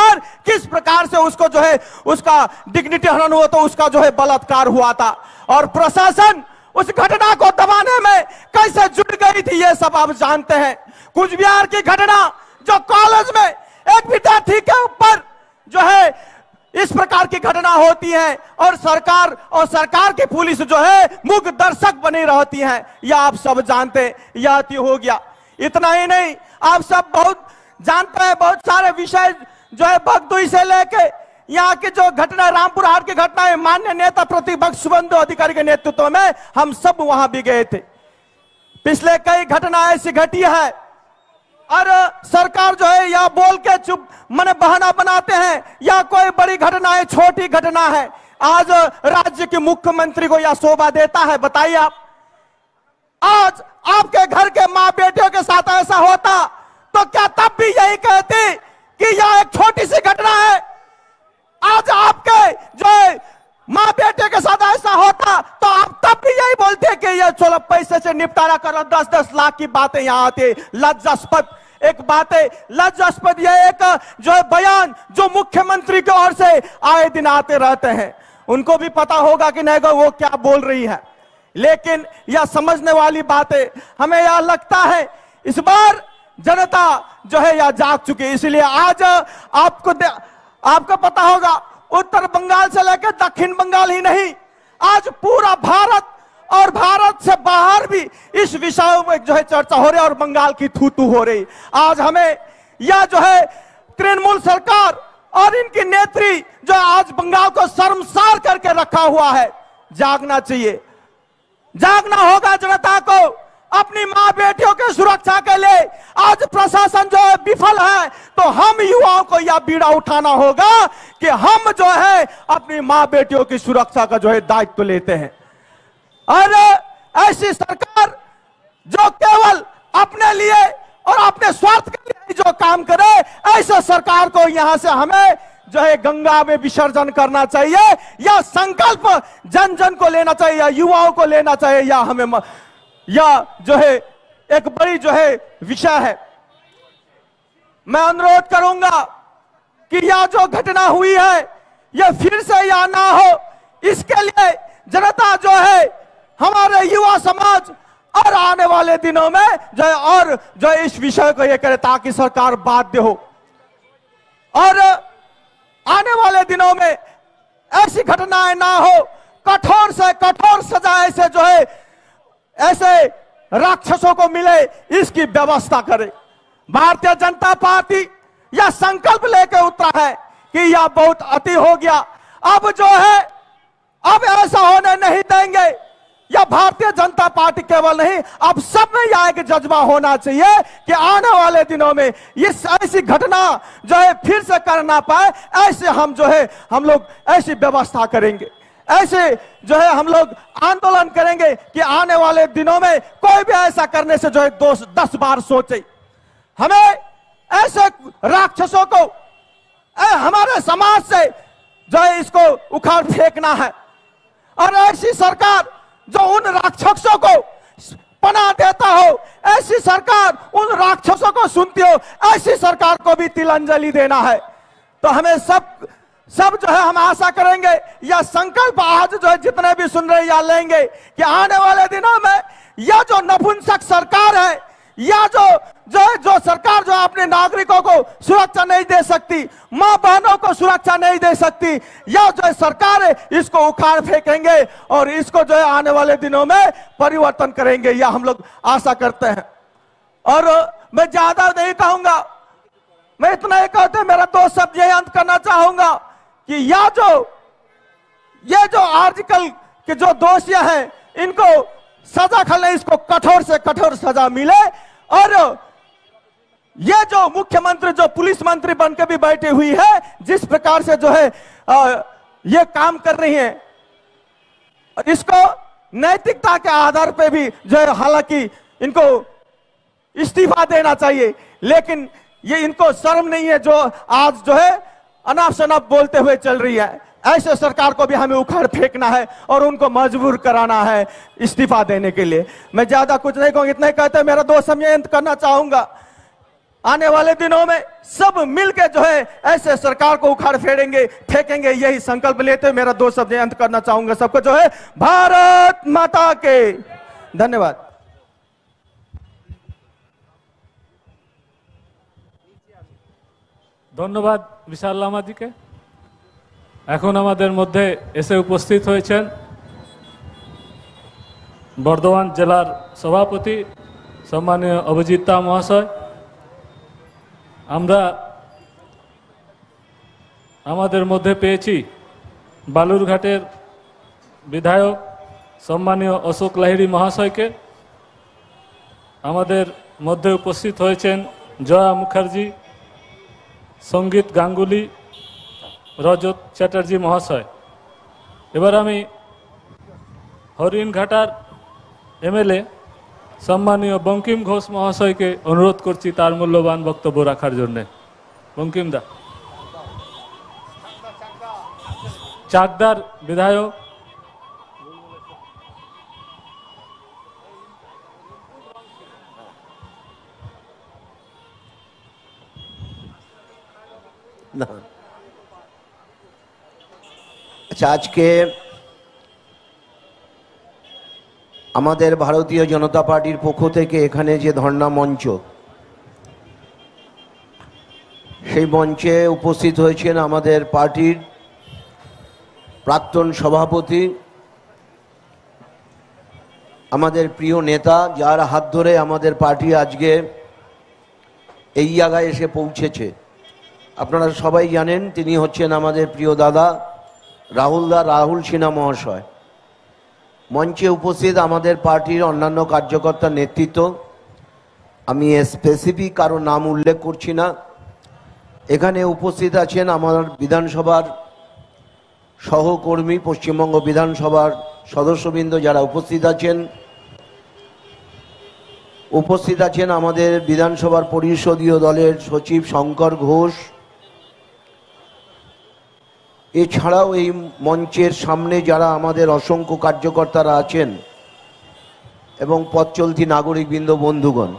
पर किस प्रकार से उसको जो है उसका डिग्निटी हरण हुआ तो उसका जो है बलात्कार हुआ था और प्रशासन उस घटना को दबाने में कैसे जुट गई थी ये सब आप जानते हैं कुछ बिहार की घटना जो कॉलेज में एक विद्यार्थी के ऊपर जो है इस प्रकार की घटना होती है और सरकार और सरकार की पुलिस जो है मुख दर्शक बनी रहती है यह आप सब जानते यह हो गया इतना ही नहीं आप सब बहुत जानते हैं बहुत सारे विषय जो है भगदुई से लेके यहाँ की जो घटना रामपुर हाट की घटना है मान्य नेता प्रतिपक्ष बंधु अधिकारी के नेतृत्व में हम सब वहां भी गए थे पिछले कई घटना ऐसी घटी है और सरकार जो है या बोल के चुप मन बहाना बनाते हैं या कोई बड़ी घटना है छोटी घटना है आज राज्य के मुख्यमंत्री को यह शोभा देता है बताइए आप आज आपके घर के माँ बेटियों के साथ ऐसा होता तो क्या तब भी यही कहती कि यह एक छोटी सी घटना है आज आपके जो माँ बेटे के साथ ऐसा होता तो आप तब भी यही बोलते कि ये चलो पैसे से निपटारा करो दस दस लाख की बातें यहाँ आती लज्जास्पद एक बात है लज्जास्पद यह एक जो है बयान जो मुख्यमंत्री की ओर से आए दिन आते रहते हैं उनको भी पता होगा कि नहीं वो क्या बोल रही है लेकिन यह समझने वाली बात है हमें यह लगता है इस बार जनता जो है यह जाग चुकी है इसलिए आज आपको आपको पता होगा उत्तर बंगाल से लेकर दक्षिण बंगाल ही नहीं आज पूरा भारत और भारत से बाहर भी इस विषय में जो है चर्चा हो रही है और बंगाल की थूतू हो रही आज हमें यह जो है तृणमूल सरकार और इनकी नेत्री जो आज बंगाल को शर्मसार करके रखा हुआ है जागना चाहिए जागना होगा जनता को अपनी माँ बेटियों के सुरक्षा के लिए आज प्रशासन जो है विफल है तो हम युवाओं को यह बीड़ा उठाना होगा कि हम जो है अपनी माँ बेटियों की सुरक्षा का जो है दायित्व तो लेते हैं और ऐसी सरकार जो केवल अपने लिए और अपने स्वार्थ के लिए जो काम करे ऐसे सरकार को यहां से हमें जो है गंगा में विसर्जन करना चाहिए या संकल्प जन जन को लेना चाहिए या युवाओं को लेना चाहिए या हमें म... या जो है एक बड़ी जो है विषय है मैं अनुरोध करूंगा कि यह जो घटना हुई है यह फिर से या ना हो इसके लिए जनता जो है हमारे युवा समाज और आने वाले दिनों में जो है और जो इस विषय को यह करे ताकि सरकार बाध्य हो और आने वाले दिनों में ऐसी घटनाएं ना हो कठोर से कठोर सजाए से जो है ऐसे राक्षसों को मिले इसकी व्यवस्था करे भारतीय जनता पार्टी यह संकल्प लेकर उतरा है कि यह बहुत अति हो गया अब जो है अब ऐसा होने नहीं देंगे यह भारतीय जनता पार्टी केवल नहीं अब सब में यह एक जज्बा होना चाहिए कि आने वाले दिनों में इस ऐसी घटना जो है फिर से करना पाए ऐसे हम जो है हम लोग ऐसी व्यवस्था करेंगे ऐसे जो है हम लोग आंदोलन करेंगे कि आने वाले दिनों में कोई भी ऐसा करने से जो है दोस्त दस बार सोचे हमें ऐसे राक्षसों को हमारे समाज से जो है इसको उखाड़ फेंकना है और ऐसी सरकार जो उन राक्षसों को पना देता हो ऐसी सरकार उन राक्षसों को सुनती हो ऐसी सरकार को भी तिलंजलि देना है तो हमें सब सब जो है हम आशा करेंगे या संकल्प आज जो है जितने भी सुन रहे या लेंगे कि आने वाले दिनों में यह जो नपुंसक सरकार है या जो जो जो सरकार जो अपने नागरिकों को सुरक्षा नहीं दे सकती माँ बहनों को सुरक्षा नहीं दे सकती या जो सरकार है इसको उखाड़ फेंकेंगे और इसको जो है आने वाले दिनों में परिवर्तन करेंगे यह हम लोग आशा करते हैं और मैं ज्यादा नहीं कहूंगा मैं इतना ही कहते मेरा दो शब्द यही अंत करना चाहूंगा कि या जो ये जो आर्टिकल के जो दोषी हैं इनको सजा खाले इसको कठोर से कठोर सजा मिले और ये जो मुख्यमंत्री जो पुलिस मंत्री बनकर भी बैठी हुई है जिस प्रकार से जो है आ, ये काम कर रही है और इसको नैतिकता के आधार पर भी जो है हालांकि इनको इस्तीफा देना चाहिए लेकिन ये इनको शर्म नहीं है जो आज जो है अनाप शनाप बोलते हुए चल रही है ऐसे सरकार को भी हमें उखाड़ फेंकना है और उनको मजबूर कराना है इस्तीफा देने के लिए मैं ज्यादा कुछ नहीं कहूंगा इतना ही कहते मेरा दो समय अंत करना चाहूंगा आने वाले दिनों में सब मिलके जो है ऐसे सरकार को उखाड़ फेरेंगे फेंकेंगे यही संकल्प लेते मेरा दो शब्द अंत करना चाहूंगा सबको जो है भारत माता के धन्यवाद ধন্যবাদ বিশাল লামাজিকে এখন আমাদের মধ্যে এসে উপস্থিত হয়েছেন বর্ধমান জেলার সভাপতি সম্মানীয় অভিজিতা মহাশয় আমরা আমাদের মধ্যে পেয়েছি বালুরঘাটের বিধায়ক সম্মানীয় অশোক লাহিড়ি মহাশয়কে আমাদের মধ্যে উপস্থিত হয়েছেন জয়া মুখার্জী সঙ্গীত গাঙ্গুলি রজত চ্যাটার্জি মহাশয় এবার আমি হরিণঘাটার এমএলএ সম্মানীয় বঙ্কিম ঘোষ মহাশয়কে অনুরোধ করছি তার মূল্যবান বক্তব্য রাখার জন্যে বঙ্কিমদা চাকদার বিধায়ক না আচ্ছা আজকে আমাদের ভারতীয় জনতা পার্টির পক্ষ থেকে এখানে যে ধর্ণা মঞ্চ সেই মঞ্চে উপস্থিত হয়েছেন আমাদের পার্টির প্রাক্তন সভাপতি আমাদের প্রিয় নেতা যার হাত ধরে আমাদের পার্টি আজকে এই জায়গায় এসে পৌঁছেছে আপনারা সবাই জানেন তিনি হচ্ছেন আমাদের প্রিয় দাদা রাহুল দা রাহুল সিনহা মহাশয় মঞ্চে উপস্থিত আমাদের পার্টির অন্যান্য কার্যকর্তা নেতৃত্ব আমি স্পেসিফিক কারো নাম উল্লেখ করছি না এখানে উপস্থিত আছেন আমার বিধানসভার সহকর্মী পশ্চিমবঙ্গ বিধানসভার সদস্যবৃন্দ যারা উপস্থিত আছেন উপস্থিত আছেন আমাদের বিধানসভার পরিষদীয় দলের সচিব শঙ্কর ঘোষ এছাড়াও এই মঞ্চের সামনে যারা আমাদের অসংখ্য কার্যকর্তারা আছেন এবং পথচলতি নাগরিকবৃন্দ বন্ধুগণ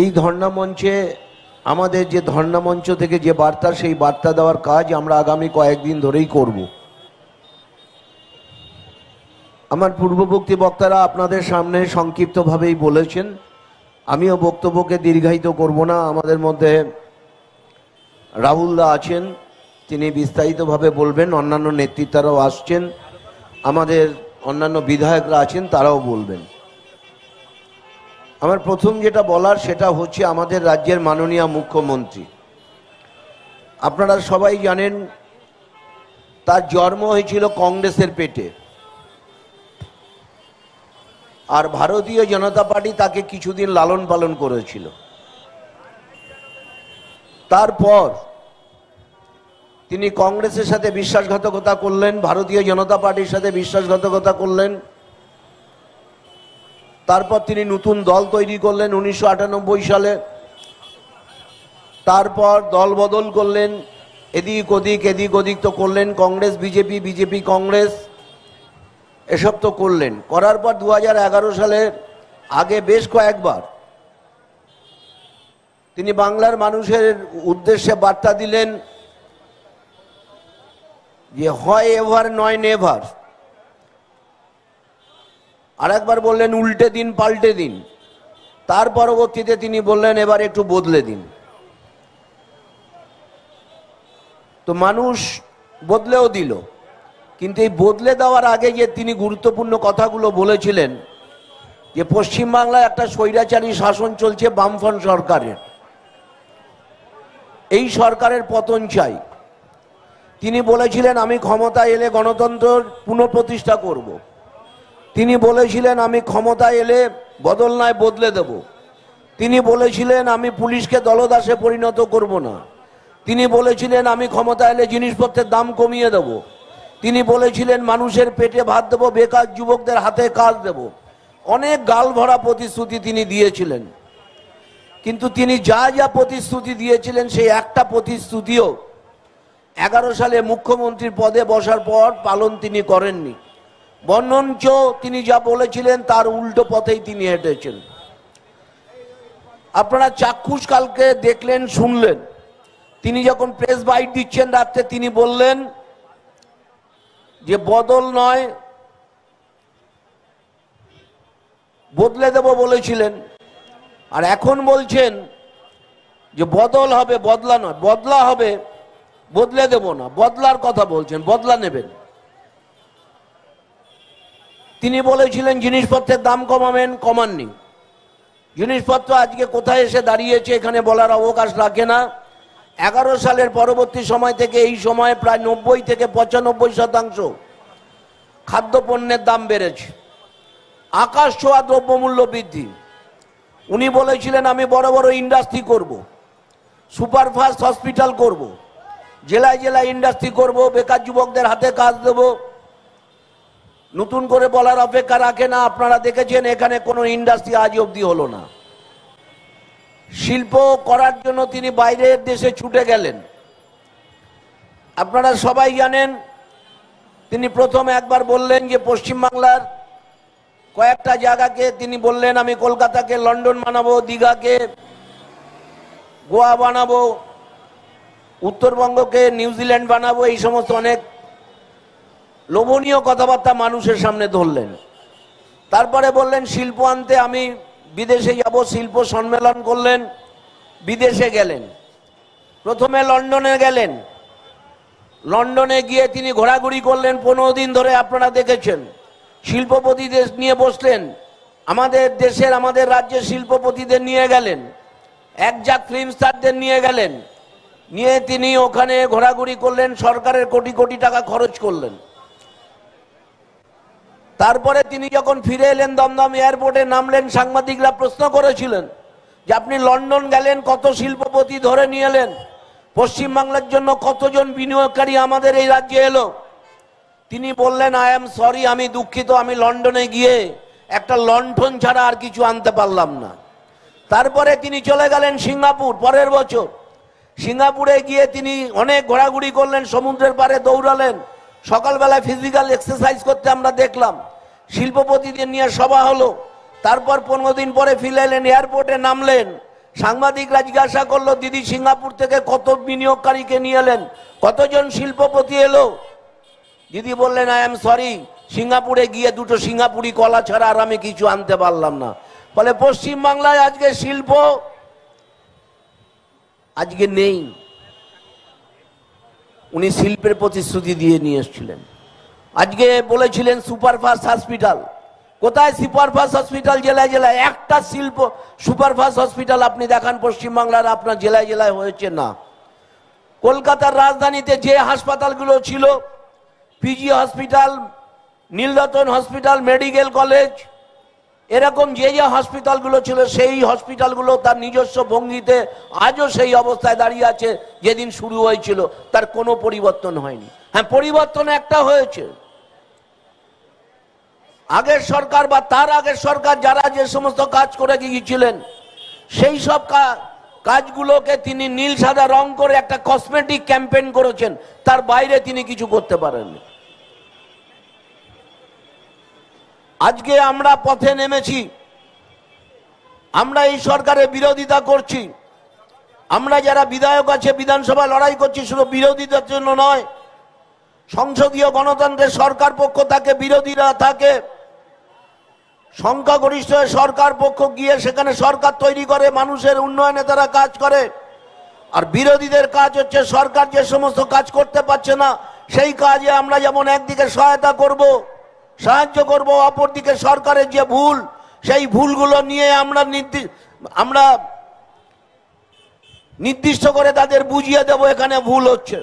এই ধর্ণা মঞ্চে আমাদের যে ধর্ণা মঞ্চ থেকে যে বার্তা সেই বার্তা দেওয়ার কাজ আমরা আগামী কয়েকদিন ধরেই করব আমার পূর্ববর্তী বক্তারা আপনাদের সামনে সংক্ষিপ্তভাবেই বলেছেন আমিও বক্তব্যকে দীর্ঘায়িত করব না আমাদের মধ্যে রাহুলদা আছেন তিনি বিস্তারিতভাবে বলবেন অন্যান্য নেতৃত্বারাও আসছেন আমাদের অন্যান্য বিধায়করা আছেন তারাও বলবেন আমার প্রথম যেটা বলার সেটা হচ্ছে আমাদের রাজ্যের মাননীয় মুখ্যমন্ত্রী আপনারা সবাই জানেন তার জন্ম হয়েছিল কংগ্রেসের পেটে আর ভারতীয় জনতা পার্টি তাকে কিছুদিন লালন পালন করেছিল তারপর তিনি কংগ্রেসের সাথে বিশ্বাসঘাতকতা করলেন ভারতীয় জনতা পার্টির সাথে বিশ্বাসঘাতকতা করলেন তারপর তিনি নতুন দল তৈরি করলেন উনিশশো সালে তারপর দল বদল করলেন এদিক ওদিক এদিক ওদিক তো করলেন কংগ্রেস বিজেপি বিজেপি কংগ্রেস এসব তো করলেন করার পর দু সালের আগে বেশ কয়েকবার তিনি বাংলার মানুষের উদ্দেশ্যে বার্তা দিলেন যে হয় এভার নয় নেভার আর একবার বললেন উল্টে দিন পাল্টে দিন তার পরবর্তীতে তিনি বললেন এবার একটু বদলে দিন তো মানুষ বদলেও দিল কিন্তু এই বদলে দেওয়ার আগে যে তিনি গুরুত্বপূর্ণ কথাগুলো বলেছিলেন যে পশ্চিমবাংলায় একটা স্বৈরাচারী শাসন চলছে বামফ্রন্ট সরকারের এই সরকারের পতন চাই তিনি বলেছিলেন আমি ক্ষমতা এলে গণতন্ত্র পুনঃপ্রতিষ্ঠা করব। তিনি বলেছিলেন আমি ক্ষমতা এলে বদল নয় বদলে দেব তিনি বলেছিলেন আমি পুলিশকে দলদাসে পরিণত করব না তিনি বলেছিলেন আমি ক্ষমতা এলে জিনিসপত্রের দাম কমিয়ে দেব তিনি বলেছিলেন মানুষের পেটে ভাত দেব বেকার যুবকদের হাতে কাজ দেব অনেক গাল ভরা প্রতিশ্রুতি তিনি দিয়েছিলেন কিন্তু তিনি যা যা প্রতিশ্রুতি দিয়েছিলেন সেই একটা প্রতিশ্রুতিও এগারো সালে মুখ্যমন্ত্রীর পদে বসার পর পালন তিনি করেননি বর্ণঞ্চ তিনি যা বলেছিলেন তার উল্টো পথেই তিনি হেঁটেছেন আপনারা চাক্ষুষ কালকে দেখলেন শুনলেন তিনি যখন প্রেস বাইট দিচ্ছেন রাত্রে তিনি বললেন যে বদল নয় বদলে দেব বলেছিলেন আর এখন বলছেন যে বদল হবে বদলা নয় বদলা হবে বদলে দেব না বদলার কথা বলছেন বদলা নেবেন তিনি বলেছিলেন জিনিসপত্রের দাম কমাবেন কমাননি জিনিসপত্র আজকে কোথায় এসে দাঁড়িয়েছে এখানে বলার অবকাশ রাখে না এগারো সালের পরবর্তী সময় থেকে এই সময়ে প্রায় নব্বই থেকে পঁচানব্বই শতাংশ খাদ্যপণ্যের দাম বেড়েছে আকাশ ছোঁয়া দ্রব্যমূল্য বৃদ্ধি উনি বলেছিলেন আমি বড় বড় ইন্ডাস্ট্রি করব সুপারফাস্ট হসপিটাল করবো জেলায় জেলায় ইন্ডাস্ট্রি করব বেকার যুবকদের হাতে কাজ দেব নতুন করে বলার অপেক্ষা রাখে না আপনারা দেখেছেন এখানে কোনো ইন্ডাস্ট্রি আজ অবধি হলো না শিল্প করার জন্য তিনি বাইরের দেশে ছুটে গেলেন আপনারা সবাই জানেন তিনি প্রথম একবার বললেন যে পশ্চিমবাংলার কয়েকটা জায়গাকে তিনি বললেন আমি কলকাতাকে লন্ডন বানাবো দীঘাকে গোয়া বানাবো উত্তরবঙ্গকে নিউজিল্যান্ড বানাবো এই সমস্ত অনেক লোভনীয় কথাবার্তা মানুষের সামনে ধরলেন তারপরে বললেন শিল্প আনতে আমি বিদেশে যাব শিল্প সম্মেলন করলেন বিদেশে গেলেন প্রথমে লন্ডনে গেলেন লন্ডনে গিয়ে তিনি ঘোরাঘুরি করলেন পনেরো দিন ধরে আপনারা দেখেছেন শিল্পপতি দেশ নিয়ে বসলেন আমাদের দেশের আমাদের রাজ্যের শিল্পপতিদের নিয়ে গেলেন একজাক ফিল্ম স্টারদের নিয়ে গেলেন নিয়ে তিনি ওখানে ঘোরাঘুরি করলেন সরকারের কোটি কোটি টাকা খরচ করলেন তারপরে তিনি যখন ফিরে এলেন দমদম এয়ারপোর্টে নামলেন সাংবাদিকরা প্রশ্ন করেছিলেন যে আপনি লন্ডন গেলেন কত শিল্পপতি ধরে নিয়ে এলেন পশ্চিমবাংলার জন্য কতজন বিনিয়োগকারী আমাদের এই রাজ্যে এলো তিনি বললেন আই এম সরি আমি দুঃখিত আমি লন্ডনে গিয়ে একটা লন্ডন ছাড়া আর কিছু আনতে পারলাম না তারপরে তিনি চলে গেলেন সিঙ্গাপুর পরের বছর সিঙ্গাপুরে গিয়ে তিনি অনেক ঘোরাঘুরি করলেন সমুদ্রের পারে দৌড়ালেন সকালবেলায় ফিজিক্যাল এক্সারসাইজ করতে আমরা দেখলাম শিল্পপতিদের নিয়ে সভা হলো তারপর পনেরো দিন পরে ফিরে এলেন এয়ারপোর্টে নামলেন সাংবাদিকরা জিজ্ঞাসা করলো দিদি সিঙ্গাপুর থেকে কত বিনিয়োগকারীকে নিয়ে এলেন কতজন শিল্পপতি এলো দিদি বললেন আই এম সরি সিঙ্গাপুরে গিয়ে দুটো সিঙ্গাপুরি কলা ছাড়া আর আমি কিছু আনতে পারলাম না ফলে পশ্চিমবাংলায় আজকে শিল্প আজকে নেই উনি শিল্পের প্রতিশ্রুতি দিয়ে নিয়ে এসেছিলেন আজকে বলেছিলেন সুপারফাস্ট হসপিটাল কোথায় সুপারফাস্ট হসপিটাল জেলায় জেলায় একটা শিল্প সুপারফাস্ট হসপিটাল আপনি দেখান পশ্চিমবাংলার আপনার জেলায় জেলায় হয়েছে না কলকাতার রাজধানীতে যে হাসপাতালগুলো ছিল PG hospital Nilratan hospital medical college এরকম যে যে হসপিটালগুলো ছিল সেই হসপিটালগুলো তার নিজস্ব ভঙ্গিতে আজও সেই অবস্থায় দাঁড়িয়ে আছে যেদিন শুরু হয়েছিল তার কোনো পরিবর্তন হয়নি হ্যাঁ পরিবর্তন একটা হয়েছে আগের সরকার বা তার আগের সরকার যারা যে সমস্ত কাজ করে গিয়েছিলেন সেই সব কাজগুলোকে তিনি নীল সাদা রং করে একটা কসমেটিক ক্যাম্পেইন করেছেন তার বাইরে তিনি কিছু করতে পারেননি আজকে আমরা পথে নেমেছি আমরা এই সরকারের বিরোধিতা করছি আমরা যারা বিধায়ক আছে বিধানসভা লড়াই করছি শুধু বিরোধীদের জন্য নয় সংসদীয় গণতন্ত্রের সরকার পক্ষ থাকে বিরোধীরা থাকে সংখ্যাগরিষ্ঠ সরকার পক্ষ গিয়ে সেখানে সরকার তৈরি করে মানুষের উন্নয়নে তারা কাজ করে আর বিরোধীদের কাজ হচ্ছে সরকার যে সমস্ত কাজ করতে পারছে না সেই কাজে আমরা যেমন একদিকে সহায়তা করবো সাহায্য করব অপরদিকে সরকারের যে ভুল সেই ভুলগুলো নিয়ে আমরা আমরা নির্দিষ্ট করে তাদের বুঝিয়ে দেব এখানে ভুল হচ্ছে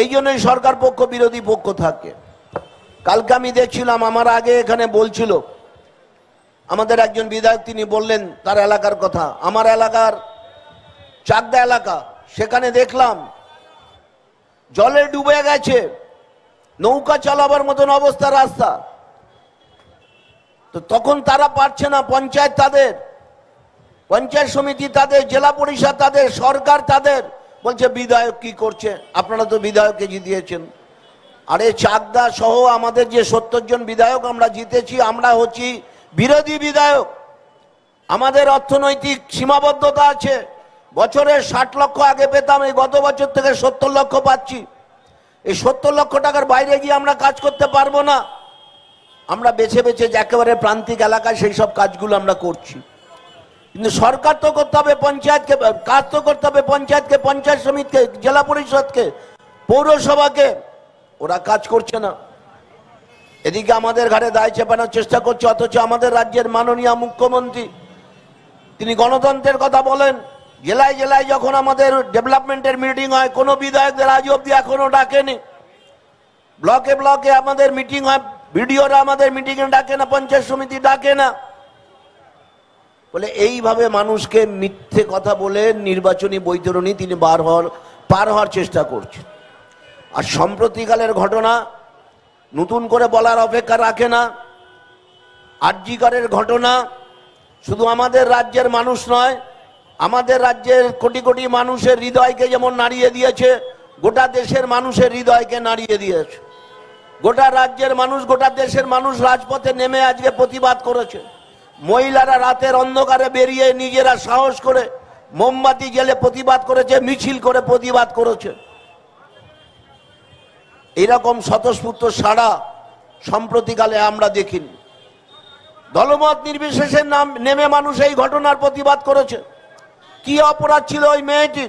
এই জন্যই সরকার পক্ষ বিরোধী পক্ষ থাকে কালকে আমি দেখছিলাম আমার আগে এখানে বলছিল আমাদের একজন বিধায়ক তিনি বললেন তার এলাকার কথা আমার এলাকার চাকদা এলাকা সেখানে দেখলাম জলে ডুবে গেছে নৌকা চালাবার মতন অবস্থা রাস্তা তো তখন তারা পারছে না পঞ্চায়েত তাদের পঞ্চায়েত সমিতি তাদের জেলা পরিষদ তাদের সরকার তাদের বলছে বিধায়ক কি করছে আপনারা তো বিধায়ককে জিতিয়েছেন আরে চাকদা সহ আমাদের যে সত্তর জন বিধায়ক আমরা জিতেছি আমরা হচ্ছি বিরোধী বিধায়ক আমাদের অর্থনৈতিক সীমাবদ্ধতা আছে বছরে ষাট লক্ষ আগে পেতাম এই গত বছর থেকে সত্তর লক্ষ পাচ্ছি এই সত্তর লক্ষ টাকার বাইরে গিয়ে আমরা কাজ করতে পারবো না আমরা বেছে বেছে একেবারে প্রান্তিক এলাকায় সেই সব কাজগুলো আমরা করছি কিন্তু সরকার তো করতে হবে পঞ্চায়েতকে কাজ তো করতে হবে পঞ্চায়েতকে পঞ্চায়েত সমিতিকে জেলা পরিষদকে পৌরসভাকে ওরা কাজ করছে না এদিকে আমাদের ঘাড়ে দায় চেপানোর চেষ্টা করছে অথচ আমাদের রাজ্যের মাননীয় মুখ্যমন্ত্রী তিনি গণতন্ত্রের কথা বলেন জেলায় জেলায় যখন আমাদের ডেভেলপমেন্টের মিটিং হয় কোনো বিধায়কদের আজ অব্দি এখনও ডাকেনি ব্লকে ব্লকে আমাদের মিটিং হয় বিডিওরা আমাদের মিটিংয়ে ডাকে না পঞ্চায়েত সমিতি ডাকে না বলে এইভাবে মানুষকে মিথ্যে কথা বলে নির্বাচনী বৈতরণী তিনি বার হওয়ার পার হওয়ার চেষ্টা করছেন আর সম্প্রতিকালের ঘটনা নতুন করে বলার অপেক্ষা রাখে না আর্যিকারের ঘটনা শুধু আমাদের রাজ্যের মানুষ নয় আমাদের রাজ্যের কোটি কোটি মানুষের হৃদয়কে যেমন নাড়িয়ে দিয়েছে গোটা দেশের মানুষের হৃদয়কে নাড়িয়ে দিয়েছে গোটা রাজ্যের মানুষ গোটা দেশের মানুষ রাজপথে নেমে আজকে প্রতিবাদ করেছে মহিলারা রাতের অন্ধকারে বেরিয়ে নিজেরা সাহস করে মোমবাতি জেলে প্রতিবাদ করেছে মিছিল করে প্রতিবাদ করেছে এরকম স্বতঃস্ফূর্ত সাড়া সম্প্রতিকালে আমরা দেখিনি দলমত নির্বিশেষে নাম নেমে মানুষ এই ঘটনার প্রতিবাদ করেছে কি অপরাধ ছিল ওই মেয়েটি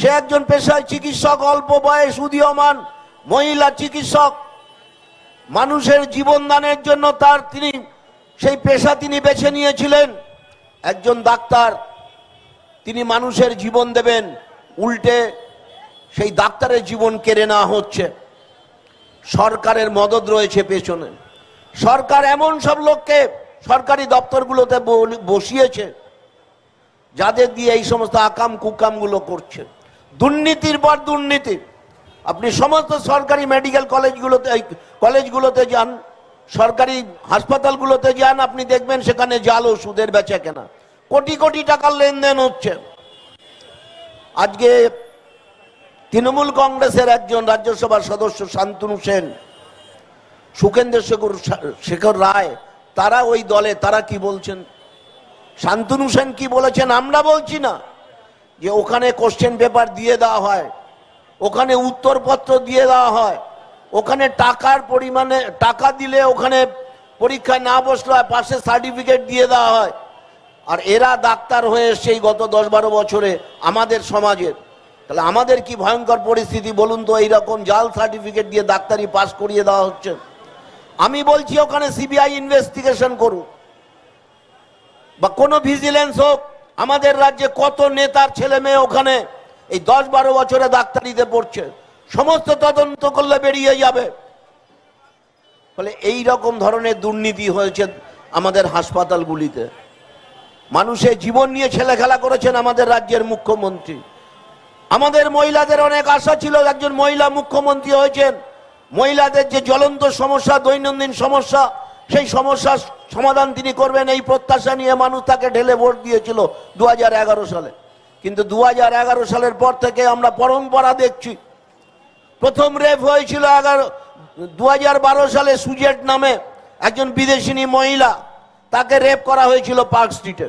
সে একজন পেশায় চিকিৎসক অল্প বয়স উদীয়মান মহিলা চিকিৎসক মানুষের জীবনদানের জন্য তার তিনি সেই পেশা তিনি বেছে নিয়েছিলেন একজন ডাক্তার তিনি মানুষের জীবন দেবেন উল্টে সেই ডাক্তারের জীবন কেড়ে নেওয়া হচ্ছে সরকারের মদত রয়েছে পেছনে সরকার এমন সব লোককে সরকারি দপ্তরগুলোতে বসিয়েছে যাদের দিয়ে এই সমস্ত আকাম কুকামগুলো করছে দুর্নীতির পর দুর্নীতি আপনি সমস্ত সরকারি মেডিকেল কলেজগুলোতে কলেজগুলোতে যান সরকারি হাসপাতালগুলোতে যান আপনি দেখবেন সেখানে জাল ওষুধের বেচা কেনা কোটি কোটি টাকার লেনদেন হচ্ছে আজকে তৃণমূল কংগ্রেসের একজন রাজ্যসভার সদস্য শান্তনু সেন সুখেন্দ্র শেখর শেখর রায় তারা ওই দলে তারা কি বলছেন শান্তনু সেন কি বলেছেন আমরা বলছি না যে ওখানে কোশ্চেন পেপার দিয়ে দেওয়া হয় ওখানে উত্তরপত্র দিয়ে দেওয়া হয় ওখানে টাকার পরিমাণে টাকা দিলে ওখানে পরীক্ষায় না বসলে হয় পাশে সার্টিফিকেট দিয়ে দেওয়া হয় আর এরা ডাক্তার হয়ে সেই গত দশ বারো বছরে আমাদের সমাজের তাহলে আমাদের কি ভয়ঙ্কর পরিস্থিতি বলুন তো এইরকম জাল সার্টিফিকেট দিয়ে ডাক্তারি পাস করিয়ে দেওয়া হচ্ছে আমি বলছি ওখানে সিবিআই ইনভেস্টিগেশন করুক বা কোনো ভিজিলেন্স হোক আমাদের রাজ্যে কত নেতার ছেলে মেয়ে ওখানে এই দশ বারো বছরে ডাক্তারিতে পড়ছে সমস্ত তদন্ত করলে বেরিয়ে যাবে ফলে এই রকম ধরনের দুর্নীতি হয়েছে আমাদের হাসপাতালগুলিতে মানুষের জীবন নিয়ে ছেলেখেলা করেছেন আমাদের রাজ্যের মুখ্যমন্ত্রী আমাদের মহিলাদের অনেক আশা ছিল একজন মহিলা মুখ্যমন্ত্রী হয়েছেন মহিলাদের যে জ্বলন্ত সমস্যা দৈনন্দিন সমস্যা সেই সমস্যার সমাধান তিনি করবেন এই প্রত্যাশা নিয়ে মানুষ তাকে ঢেলে ভোট দিয়েছিল দু সালে কিন্তু দু সালের পর থেকে আমরা পরম্পরা দেখছি প্রথম রেপ হয়েছিল এগারো দু সালে সুজেট নামে একজন বিদেশিনী মহিলা তাকে রেপ করা হয়েছিল পার্ক স্ট্রিটে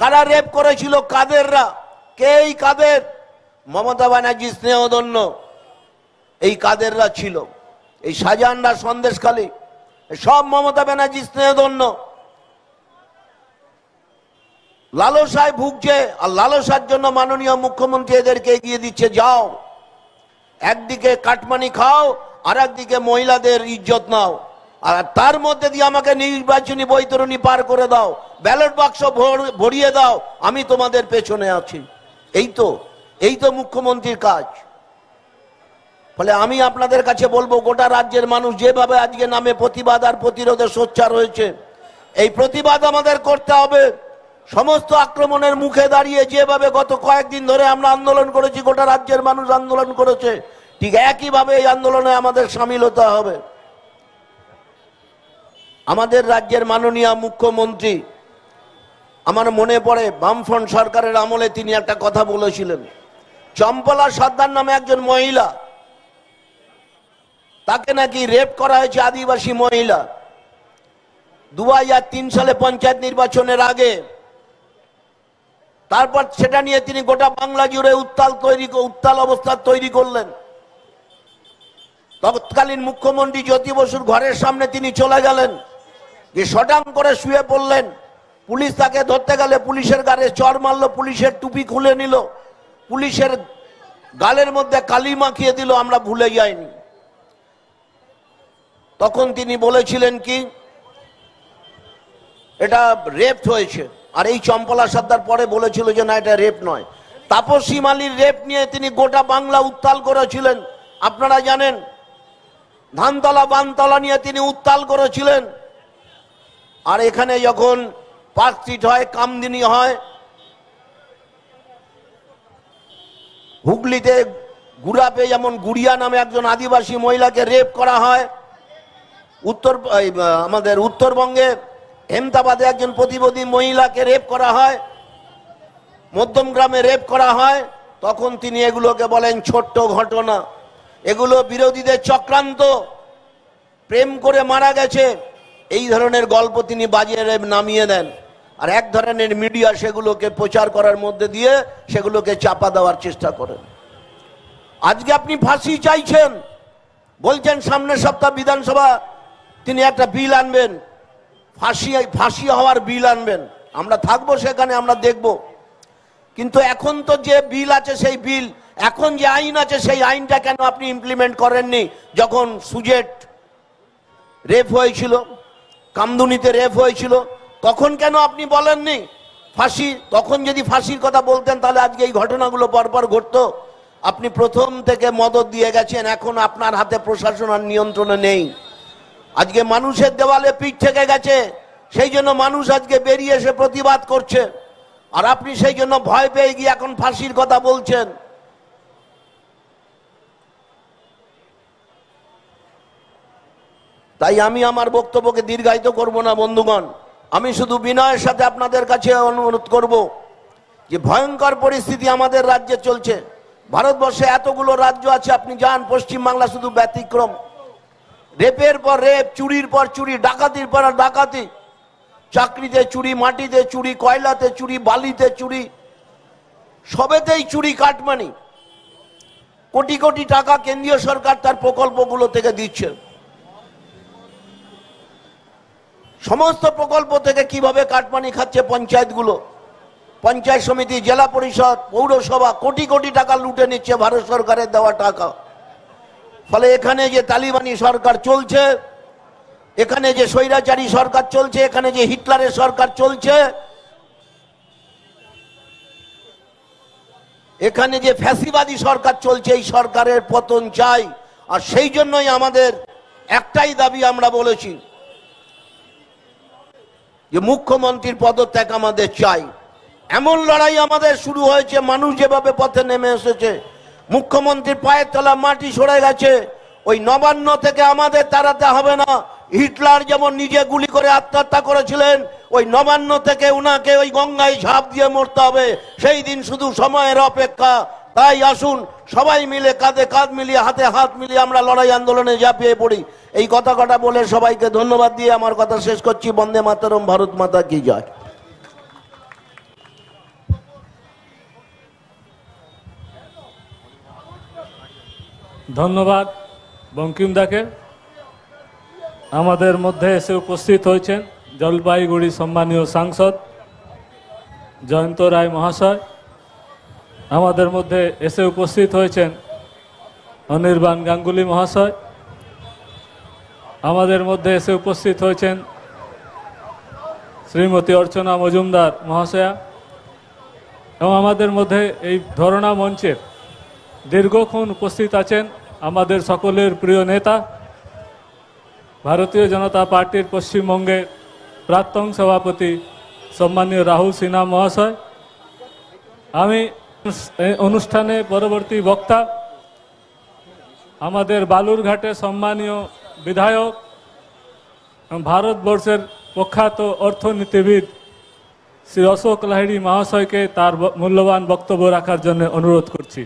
কারা রেপ করেছিল কাদেররা কে এই কাদের মমতা ব্যানার্জি স্নেহধন্য এই কাদেররা ছিল এই সাজানরা সন্দেশখালী সব মমতা ব্যানার্জি স্নেহধন্য লালসায় ভুগছে আর লালসার জন্য মাননীয় মুখ্যমন্ত্রী এদেরকে এগিয়ে দিচ্ছে যাও একদিকে কাটমানি খাও আর একদিকে মহিলাদের ইজ্জত নাও আর তার মধ্যে দিয়ে আমাকে নির্বাচনী বৈতরণী পার করে দাও ব্যালট বাক্স ভরিয়ে দাও আমি তোমাদের পেছনে আছি এই তো এই তো মুখ্যমন্ত্রীর কাজ ফলে আমি আপনাদের কাছে বলবো গোটা রাজ্যের মানুষ যেভাবে আজকে নামে প্রতিবাদ আর প্রতিরোধে সোচ্চার রয়েছে এই প্রতিবাদ আমাদের করতে হবে সমস্ত আক্রমণের মুখে দাঁড়িয়ে যেভাবে গত কয়েকদিন ধরে আমরা আন্দোলন করেছি গোটা রাজ্যের মানুষ আন্দোলন করেছে ঠিক একইভাবে এই আন্দোলনে আমাদের সামিল হতে হবে আমাদের রাজ্যের মাননীয় মুখ্যমন্ত্রী আমার মনে পড়ে বামফ্রন্ট সরকারের আমলে তিনি একটা কথা বলেছিলেন চম্পলা সর্দার নামে একজন মহিলা তাকে নাকি রেপ করা হয়েছে আদিবাসী মহিলা দু হাজার তিন সালে পঞ্চায়েত নির্বাচনের আগে তারপর সেটা নিয়ে তিনি গোটা বাংলা জুড়ে উত্তাল তৈরি উত্তাল অবস্থা তৈরি করলেন তৎকালীন মুখ্যমন্ত্রী জ্যোতি বসুর ঘরের সামনে তিনি চলে গেলেন যে শটাং করে শুয়ে পড়লেন পুলিশ তাকে ধরতে গেলে পুলিশের গাড়ে চর মারলো পুলিশের টুপি খুলে নিল পুলিশের গালের মধ্যে কালি মাখিয়ে দিল আমরা ভুলে যাইনি তখন তিনি বলেছিলেন কি এটা রেপ হয়েছে আর এই চম্পলা সর্দার পরে বলেছিল যে না এটা রেপ নয় তাপসী মালির রেপ নিয়ে তিনি গোটা বাংলা উত্তাল করেছিলেন আপনারা জানেন ধানতলা বানতলা নিয়ে তিনি উত্তাল করেছিলেন আর এখানে যখন পার্কস্ট্রিট হয় কামদিনী হয় হুগলিতে গুড়াপে যেমন গুড়িয়া নামে একজন আদিবাসী মহিলাকে রেপ করা হয় উত্তর আমাদের উত্তরবঙ্গে হেমদাবাদে একজন প্রতিবদী মহিলাকে রেপ করা হয় মধ্যম গ্রামে রেপ করা হয় তখন তিনি এগুলোকে বলেন ছোট্ট ঘটনা এগুলো বিরোধীদের চক্রান্ত প্রেম করে মারা গেছে এই ধরনের গল্প তিনি বাজিয়ে নামিয়ে দেন আর এক ধরনের মিডিয়া সেগুলোকে প্রচার করার মধ্যে দিয়ে সেগুলোকে চাপা দেওয়ার চেষ্টা করেন আজকে আপনি ফাঁসি চাইছেন বলছেন সামনের সপ্তাহ বিধানসভা তিনি একটা বিল আনবেন ফাঁসি ফাঁসি হওয়ার বিল আনবেন আমরা থাকবো সেখানে আমরা দেখব কিন্তু এখন তো যে বিল আছে সেই বিল এখন যে আইন আছে সেই আইনটা কেন আপনি ইমপ্লিমেন্ট করেননি যখন সুজেট রেপ হয়েছিল কামদুনিতে রেপ হয়েছিল তখন কেন আপনি বলেননি ফাঁসি তখন যদি ফাঁসির কথা বলতেন তাহলে আজকে এই ঘটনাগুলো পরপর ঘটতো আপনি প্রথম থেকে মদত দিয়ে গেছেন এখন আপনার হাতে প্রশাসন আর নিয়ন্ত্রণে নেই আজকে মানুষের দেওয়ালে পিঠ থেকে গেছে সেই জন্য মানুষ আজকে বেরিয়ে এসে প্রতিবাদ করছে আর আপনি সেই জন্য ভয় পেয়ে গিয়ে এখন ফাঁসির কথা বলছেন তাই আমি আমার বক্তব্যকে দীর্ঘায়িত করব না বন্ধুগণ আমি শুধু বিনয়ের সাথে আপনাদের কাছে অনুরোধ করব যে ভয়ঙ্কর পরিস্থিতি আমাদের রাজ্যে চলছে ভারতবর্ষে এতগুলো রাজ্য আছে আপনি যান পশ্চিমবাংলা শুধু ব্যতিক্রম রেপের পর রেপ চুরির পর চুরি ডাকাতির পর ডাকাতি চাকরিতে চুরি মাটিতে চুরি কয়লাতে চুরি বালিতে চুরি সবেতেই চুরি কাটমানি কোটি কোটি টাকা কেন্দ্রীয় সরকার তার প্রকল্পগুলো থেকে দিচ্ছে সমস্ত প্রকল্প থেকে কিভাবে কাটমানি খাচ্ছে পঞ্চায়েতগুলো পঞ্চায়েত সমিতি জেলা পরিষদ পৌরসভা কোটি কোটি টাকা লুটে নিচ্ছে ভারত সরকারের দেওয়া টাকা ফলে এখানে যে তালিবানি সরকার চলছে এখানে যে স্বৈরাচারী সরকার চলছে এখানে যে হিটলারের সরকার চলছে এখানে যে ফ্যাসিবাদী সরকার চলছে এই সরকারের পতন চাই আর সেই জন্যই আমাদের একটাই দাবি আমরা বলেছি যে মুখ্যমন্ত্রীর পদত্যাগ আমাদের চাই এমন লড়াই আমাদের শুরু হয়েছে মানুষ যেভাবে পথে নেমে এসেছে মুখ্যমন্ত্রীর পায়ের তলা মাটি সরে গেছে ওই নবান্ন থেকে আমাদের তাড়াতে হবে না হিটলার যেমন নিজে গুলি করে আত্মহত্যা করেছিলেন ওই নবান্ন থেকে উনাকে ওই গঙ্গায় ঝাঁপ দিয়ে মরতে হবে সেই দিন শুধু সময়ের অপেক্ষা তাই আসুন সবাই মিলে কাঁধে কাঁধ মিলিয়ে হাতে হাত মিলিয়ে আমরা লড়াই আন্দোলনে ঝাঁপিয়ে পড়ি এই কথা কটা বলে সবাইকে ধন্যবাদ দিয়ে আমার কথা শেষ করছি বন্দে মাতারম ভারত মাতা কি যায় ধন্যবাদ বঙ্কিমদাকে আমাদের মধ্যে এসে উপস্থিত হয়েছেন জলপাইগুড়ি সম্মানীয় সাংসদ জয়ন্ত রায় মহাশয় আমাদের মধ্যে এসে উপস্থিত হয়েছেন অনির্বাণ গাঙ্গুলি মহাশয় আমাদের মধ্যে এসে উপস্থিত হয়েছেন শ্রীমতী অর্চনা মজুমদার মহাশয়া এবং আমাদের মধ্যে এই ধরনা মঞ্চের দীর্ঘক্ষণ উপস্থিত আছেন আমাদের সকলের প্রিয় নেতা ভারতীয় জনতা পার্টির পশ্চিমবঙ্গের প্রাক্তন সভাপতি সম্মানীয় রাহুল সিনহা মহাশয় আমি অনুষ্ঠানে পরবর্তী বক্তা আমাদের বালুরঘাটে সম্মানীয় বিধায়ক ভারতবর্ষের প্রখ্যাত অর্থনীতিবিদ শ্রী অশোক লাহিড়ি মহাশয়কে তার মূল্যবান বক্তব্য রাখার জন্য অনুরোধ করছি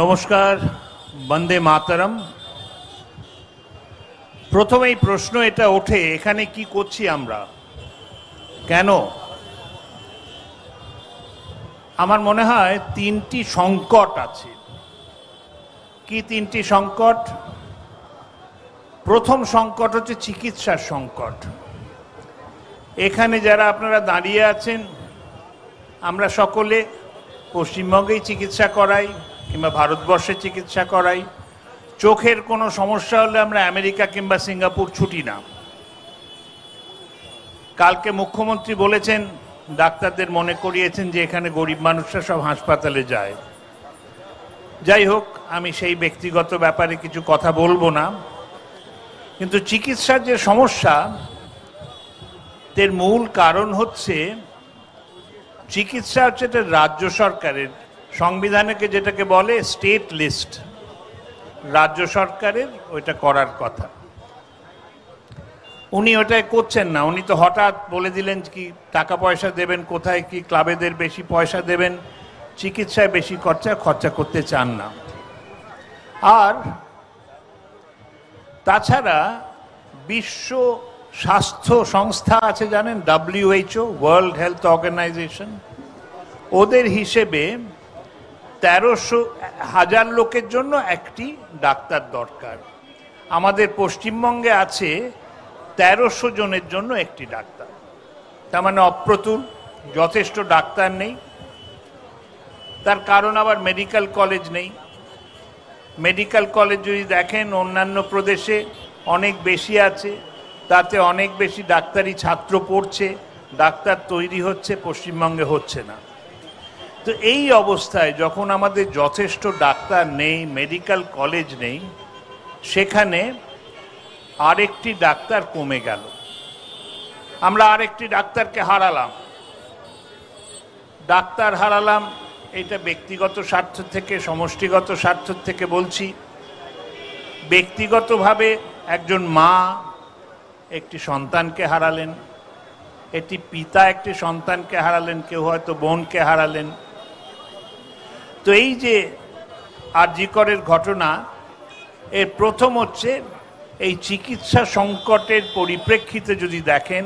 নমস্কার বন্দে মাতারাম প্রথমেই প্রশ্ন এটা ওঠে এখানে কি করছি আমরা কেন আমার মনে হয় তিনটি সংকট আছে কি তিনটি সংকট প্রথম সংকট হচ্ছে চিকিৎসার সংকট এখানে যারা আপনারা দাঁড়িয়ে আছেন আমরা সকলে পশ্চিমবঙ্গেই চিকিৎসা করাই কিংবা ভারতবর্ষে চিকিৎসা করাই চোখের কোনো সমস্যা হলে আমরা আমেরিকা কিংবা সিঙ্গাপুর ছুটি না কালকে মুখ্যমন্ত্রী বলেছেন ডাক্তারদের মনে করিয়েছেন যে এখানে গরিব মানুষরা সব হাসপাতালে যায় যাই হোক আমি সেই ব্যক্তিগত ব্যাপারে কিছু কথা বলবো না কিন্তু চিকিৎসার যে সমস্যা তের মূল কারণ হচ্ছে চিকিৎসা হচ্ছে এটা রাজ্য সরকারের সংবিধানেকে যেটাকে বলে স্টেট লিস্ট রাজ্য সরকারের ওইটা করার কথা উনি ওটাই করছেন না উনি তো হঠাৎ বলে দিলেন কি টাকা পয়সা দেবেন কোথায় কি ক্লাবেদের বেশি পয়সা দেবেন চিকিৎসায় বেশি খরচা খরচা করতে চান না আর তাছাড়া বিশ্ব স্বাস্থ্য সংস্থা আছে জানেন ডাব্লিউএইচও ওয়ার্ল্ড হেলথ অর্গানাইজেশন ওদের হিসেবে তেরোশো হাজার লোকের জন্য একটি ডাক্তার দরকার আমাদের পশ্চিমবঙ্গে আছে তেরোশো জনের জন্য একটি ডাক্তার তার মানে অপ্রতুল যথেষ্ট ডাক্তার নেই তার কারণ আবার মেডিকেল কলেজ নেই মেডিকেল কলেজ যদি দেখেন অন্যান্য প্রদেশে অনেক বেশি আছে তাতে অনেক বেশি ডাক্তারি ছাত্র পড়ছে ডাক্তার তৈরি হচ্ছে পশ্চিমবঙ্গে হচ্ছে না তো এই অবস্থায় যখন আমাদের যথেষ্ট ডাক্তার নেই মেডিকেল কলেজ নেই সেখানে আরেকটি ডাক্তার কমে গেল আমরা আরেকটি ডাক্তারকে হারালাম ডাক্তার হারালাম এটা ব্যক্তিগত স্বার্থ থেকে সমষ্টিগত স্বার্থ থেকে বলছি ব্যক্তিগতভাবে একজন মা একটি সন্তানকে হারালেন একটি পিতা একটি সন্তানকে হারালেন কেউ হয়তো বোনকে হারালেন তো এই যে আরজিকরের ঘটনা এর প্রথম হচ্ছে এই চিকিৎসা সংকটের পরিপ্রেক্ষিতে যদি দেখেন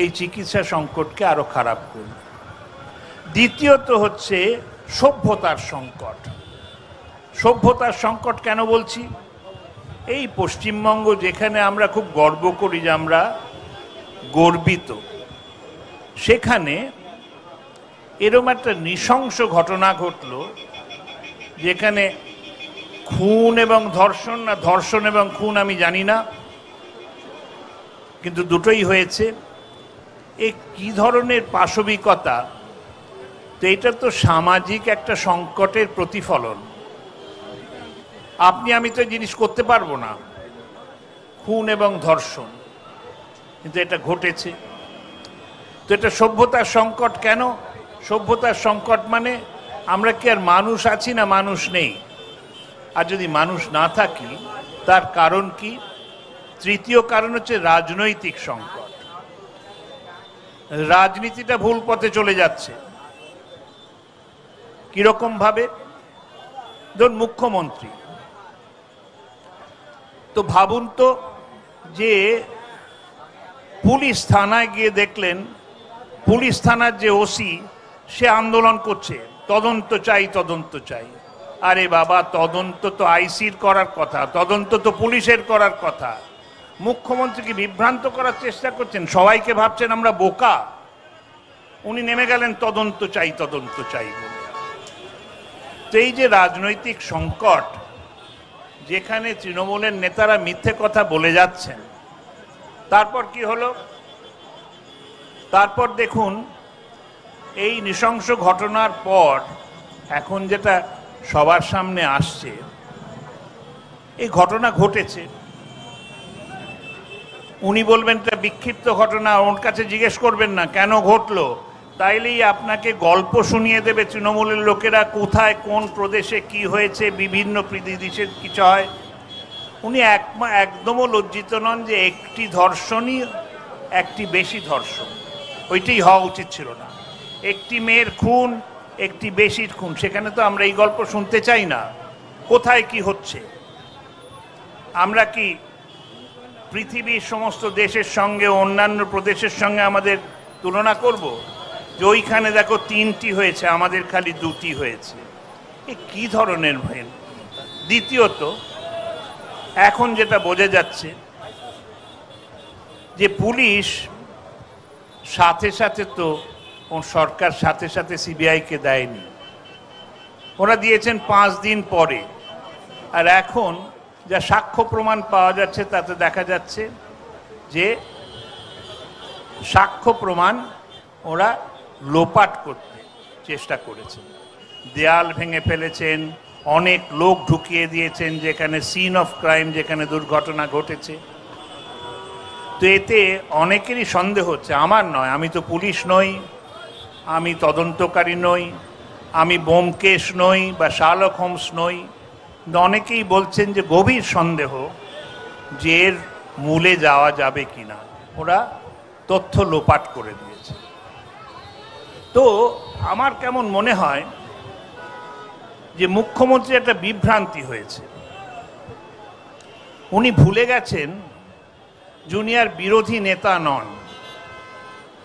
এই চিকিৎসা সংকটকে আরও খারাপ করবে দ্বিতীয়ত হচ্ছে সভ্যতার সংকট সভ্যতার সংকট কেন বলছি এই পশ্চিমবঙ্গ যেখানে আমরা খুব গর্ব করি যে আমরা গর্বিত সেখানে এরম একটা নৃশংস ঘটনা ঘটল যেখানে খুন এবং ধর্ষণ না ধর্ষণ এবং খুন আমি জানি না কিন্তু দুটোই হয়েছে এ কি ধরনের পাশবিকতা তো এটা তো সামাজিক একটা সংকটের প্রতিফলন আপনি আমি তো জিনিস করতে পারবো না খুন এবং ধর্ষণ কিন্তু এটা ঘটেছে তো এটা সভ্যতার সংকট কেন সভ্যতার সংকট মানে আমরা কি আর মানুষ আছি না মানুষ নেই আর যদি মানুষ না থাকি তার কারণ কি তৃতীয় কারণ হচ্ছে রাজনৈতিক সংকট রাজনীতিটা ভুল পথে চলে যাচ্ছে কিরকম ভাবে ধর মুখ্যমন্ত্রী তো ভাবুন তো যে পুলিশ থানায় গিয়ে দেখলেন পুলিশ থানার যে ওসি সে আন্দোলন করছে তদন্ত চাই তদন্ত চাই আরে বাবা তদন্ত তো আইসির করার কথা তদন্ত তো পুলিশের করার কথা মুখ্যমন্ত্রীকে বিভ্রান্ত করার চেষ্টা করছেন সবাইকে ভাবছেন আমরা বোকা উনি নেমে গেলেন তদন্ত চাই তদন্ত চাই এই যে রাজনৈতিক সংকট যেখানে তৃণমূলের নেতারা মিথ্যে কথা বলে যাচ্ছেন তারপর কি হলো তারপর দেখুন এই নৃশংস ঘটনার পর এখন যেটা সবার সামনে আসছে এই ঘটনা ঘটেছে উনি বলবেন এটা বিক্ষিপ্ত ঘটনা ওর কাছে জিজ্ঞেস করবেন না কেন ঘটলো তাইলেই আপনাকে গল্প শুনিয়ে দেবে তৃণমূলের লোকেরা কোথায় কোন প্রদেশে কি হয়েছে বিভিন্ন দেশে কিছু হয় উনি এক একদমও লজ্জিত নন যে একটি ধর্ষণই একটি বেশি ধর্ষণ ওইটাই হওয়া উচিত ছিল না একটি মেয়ের খুন একটি বেশির খুন সেখানে তো আমরা এই গল্প শুনতে চাই না কোথায় কি হচ্ছে আমরা কি পৃথিবীর সমস্ত দেশের সঙ্গে অন্যান্য প্রদেশের সঙ্গে আমাদের তুলনা করব যে ওইখানে দেখো তিনটি হয়েছে আমাদের খালি দুটি হয়েছে এ কি ধরনের ভেন দ্বিতীয়ত এখন যেটা বোঝা যাচ্ছে যে পুলিশ সাথে সাথে তো সরকার সাথে সাথে সিবিআইকে দেয়নি ওরা দিয়েছেন পাঁচ দিন পরে আর এখন যা সাক্ষ্য প্রমাণ পাওয়া যাচ্ছে তাতে দেখা যাচ্ছে যে সাক্ষ্য প্রমাণ ওরা লোপাট করতে চেষ্টা করেছে দেয়াল ভেঙে ফেলেছেন অনেক লোক ঢুকিয়ে দিয়েছেন যেখানে সিন অফ ক্রাইম যেখানে দুর্ঘটনা ঘটেছে তো এতে অনেকেরই সন্দেহ হচ্ছে আমার নয় আমি তো পুলিশ নই আমি তদন্তকারী নই আমি বোমকেশ নই বা শালক হোমস নই অনেকেই বলছেন যে গভীর সন্দেহ যে এর মূলে যাওয়া যাবে কি না ওরা তথ্য লোপাট করে দিয়েছে তো আমার কেমন মনে হয় যে মুখ্যমন্ত্রী একটা বিভ্রান্তি হয়েছে উনি ভুলে গেছেন জুনিয়র বিরোধী নেতা নন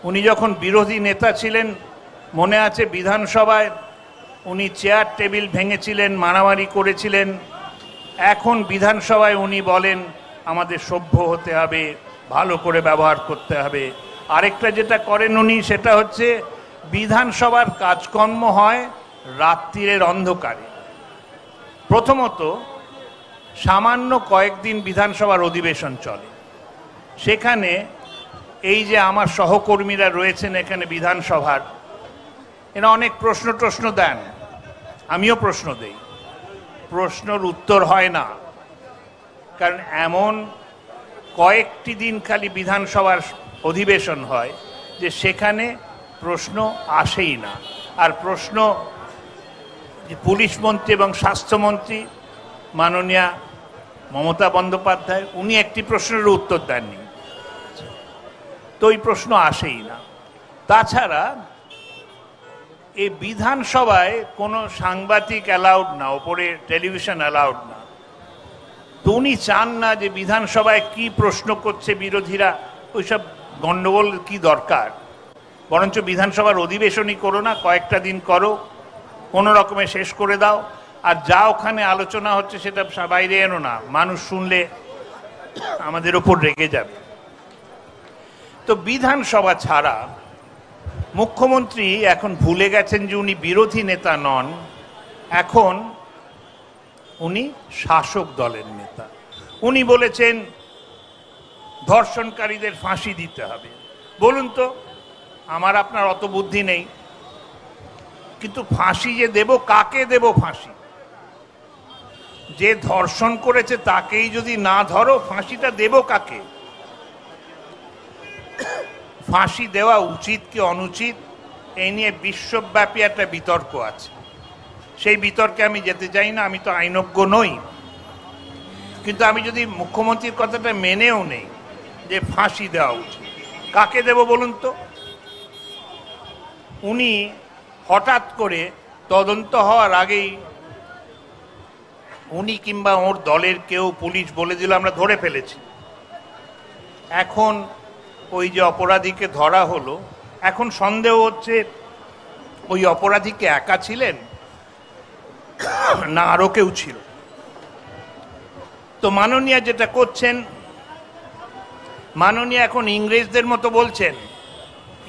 উনি যখন বিরোধী নেতা ছিলেন মনে আছে বিধানসভায় উনি চেয়ার টেবিল ভেঙেছিলেন মারামারি করেছিলেন এখন বিধানসভায় উনি বলেন আমাদের সভ্য হতে হবে ভালো করে ব্যবহার করতে হবে আরেকটা যেটা করেন উনি সেটা হচ্ছে বিধানসভার কাজকর্ম হয় রাত্রিরের অন্ধকারে প্রথমত সামান্য কয়েকদিন বিধানসভার অধিবেশন চলে সেখানে এই যে আমার সহকর্মীরা রয়েছেন এখানে বিধানসভার এরা অনেক প্রশ্ন টশ্ন দেন আমিও প্রশ্ন দেই প্রশ্নর উত্তর হয় না কারণ এমন কয়েকটি দিন খালি বিধানসভার অধিবেশন হয় যে সেখানে প্রশ্ন আসেই না আর প্রশ্ন পুলিশ মন্ত্রী এবং স্বাস্থ্যমন্ত্রী মাননীয়া মমতা বন্দ্যোপাধ্যায় উনি একটি প্রশ্নের উত্তর দেননি তো ওই প্রশ্ন আসেই না তাছাড়া এই বিধানসভায় কোনো সাংবাদিক অ্যালাউড না ওপরে টেলিভিশন অ্যালাউড না তো উনি চান না যে বিধানসভায় কি প্রশ্ন করছে বিরোধীরা ওইসব গণ্ডগোল কি দরকার বরঞ্চ বিধানসভার অধিবেশনই করো না কয়েকটা দিন করো কোনো রকমে শেষ করে দাও আর যা ওখানে আলোচনা হচ্ছে সেটা বাইরে এনো না মানুষ শুনলে আমাদের ওপর রেগে যাবে তো বিধানসভা ছাড়া মুখ্যমন্ত্রী এখন ভুলে গেছেন যে উনি বিরোধী নেতা নন এখন উনি শাসক দলের নেতা উনি বলেছেন ধর্ষণকারীদের ফাঁসি দিতে হবে বলুন তো আমার আপনার অত বুদ্ধি নেই কিন্তু ফাঁসি যে দেব কাকে দেব ফাঁসি যে ধর্ষণ করেছে তাকেই যদি না ধরো ফাঁসিটা দেব কাকে ফাঁসি দেওয়া উচিত কি অনুচিত এই নিয়ে বিশ্বব্যাপী একটা বিতর্ক আছে সেই বিতর্কে আমি যেতে চাই না আমি তো আইনজ্ঞ নই কিন্তু আমি যদি মুখ্যমন্ত্রীর কথাটা মেনেও নেই যে ফাঁসি দেওয়া উচিত কাকে দেব বলুন তো উনি হঠাৎ করে তদন্ত হওয়ার আগেই উনি কিংবা ওর দলের কেউ পুলিশ বলে দিল আমরা ধরে ফেলেছি এখন ওই যে অপরাধীকে ধরা হলো এখন সন্দেহ হচ্ছে ওই অপরাধীকে একা ছিলেন না আরও কেউ ছিল তো মাননীয়া যেটা করছেন মাননীয় এখন ইংরেজদের মতো বলছেন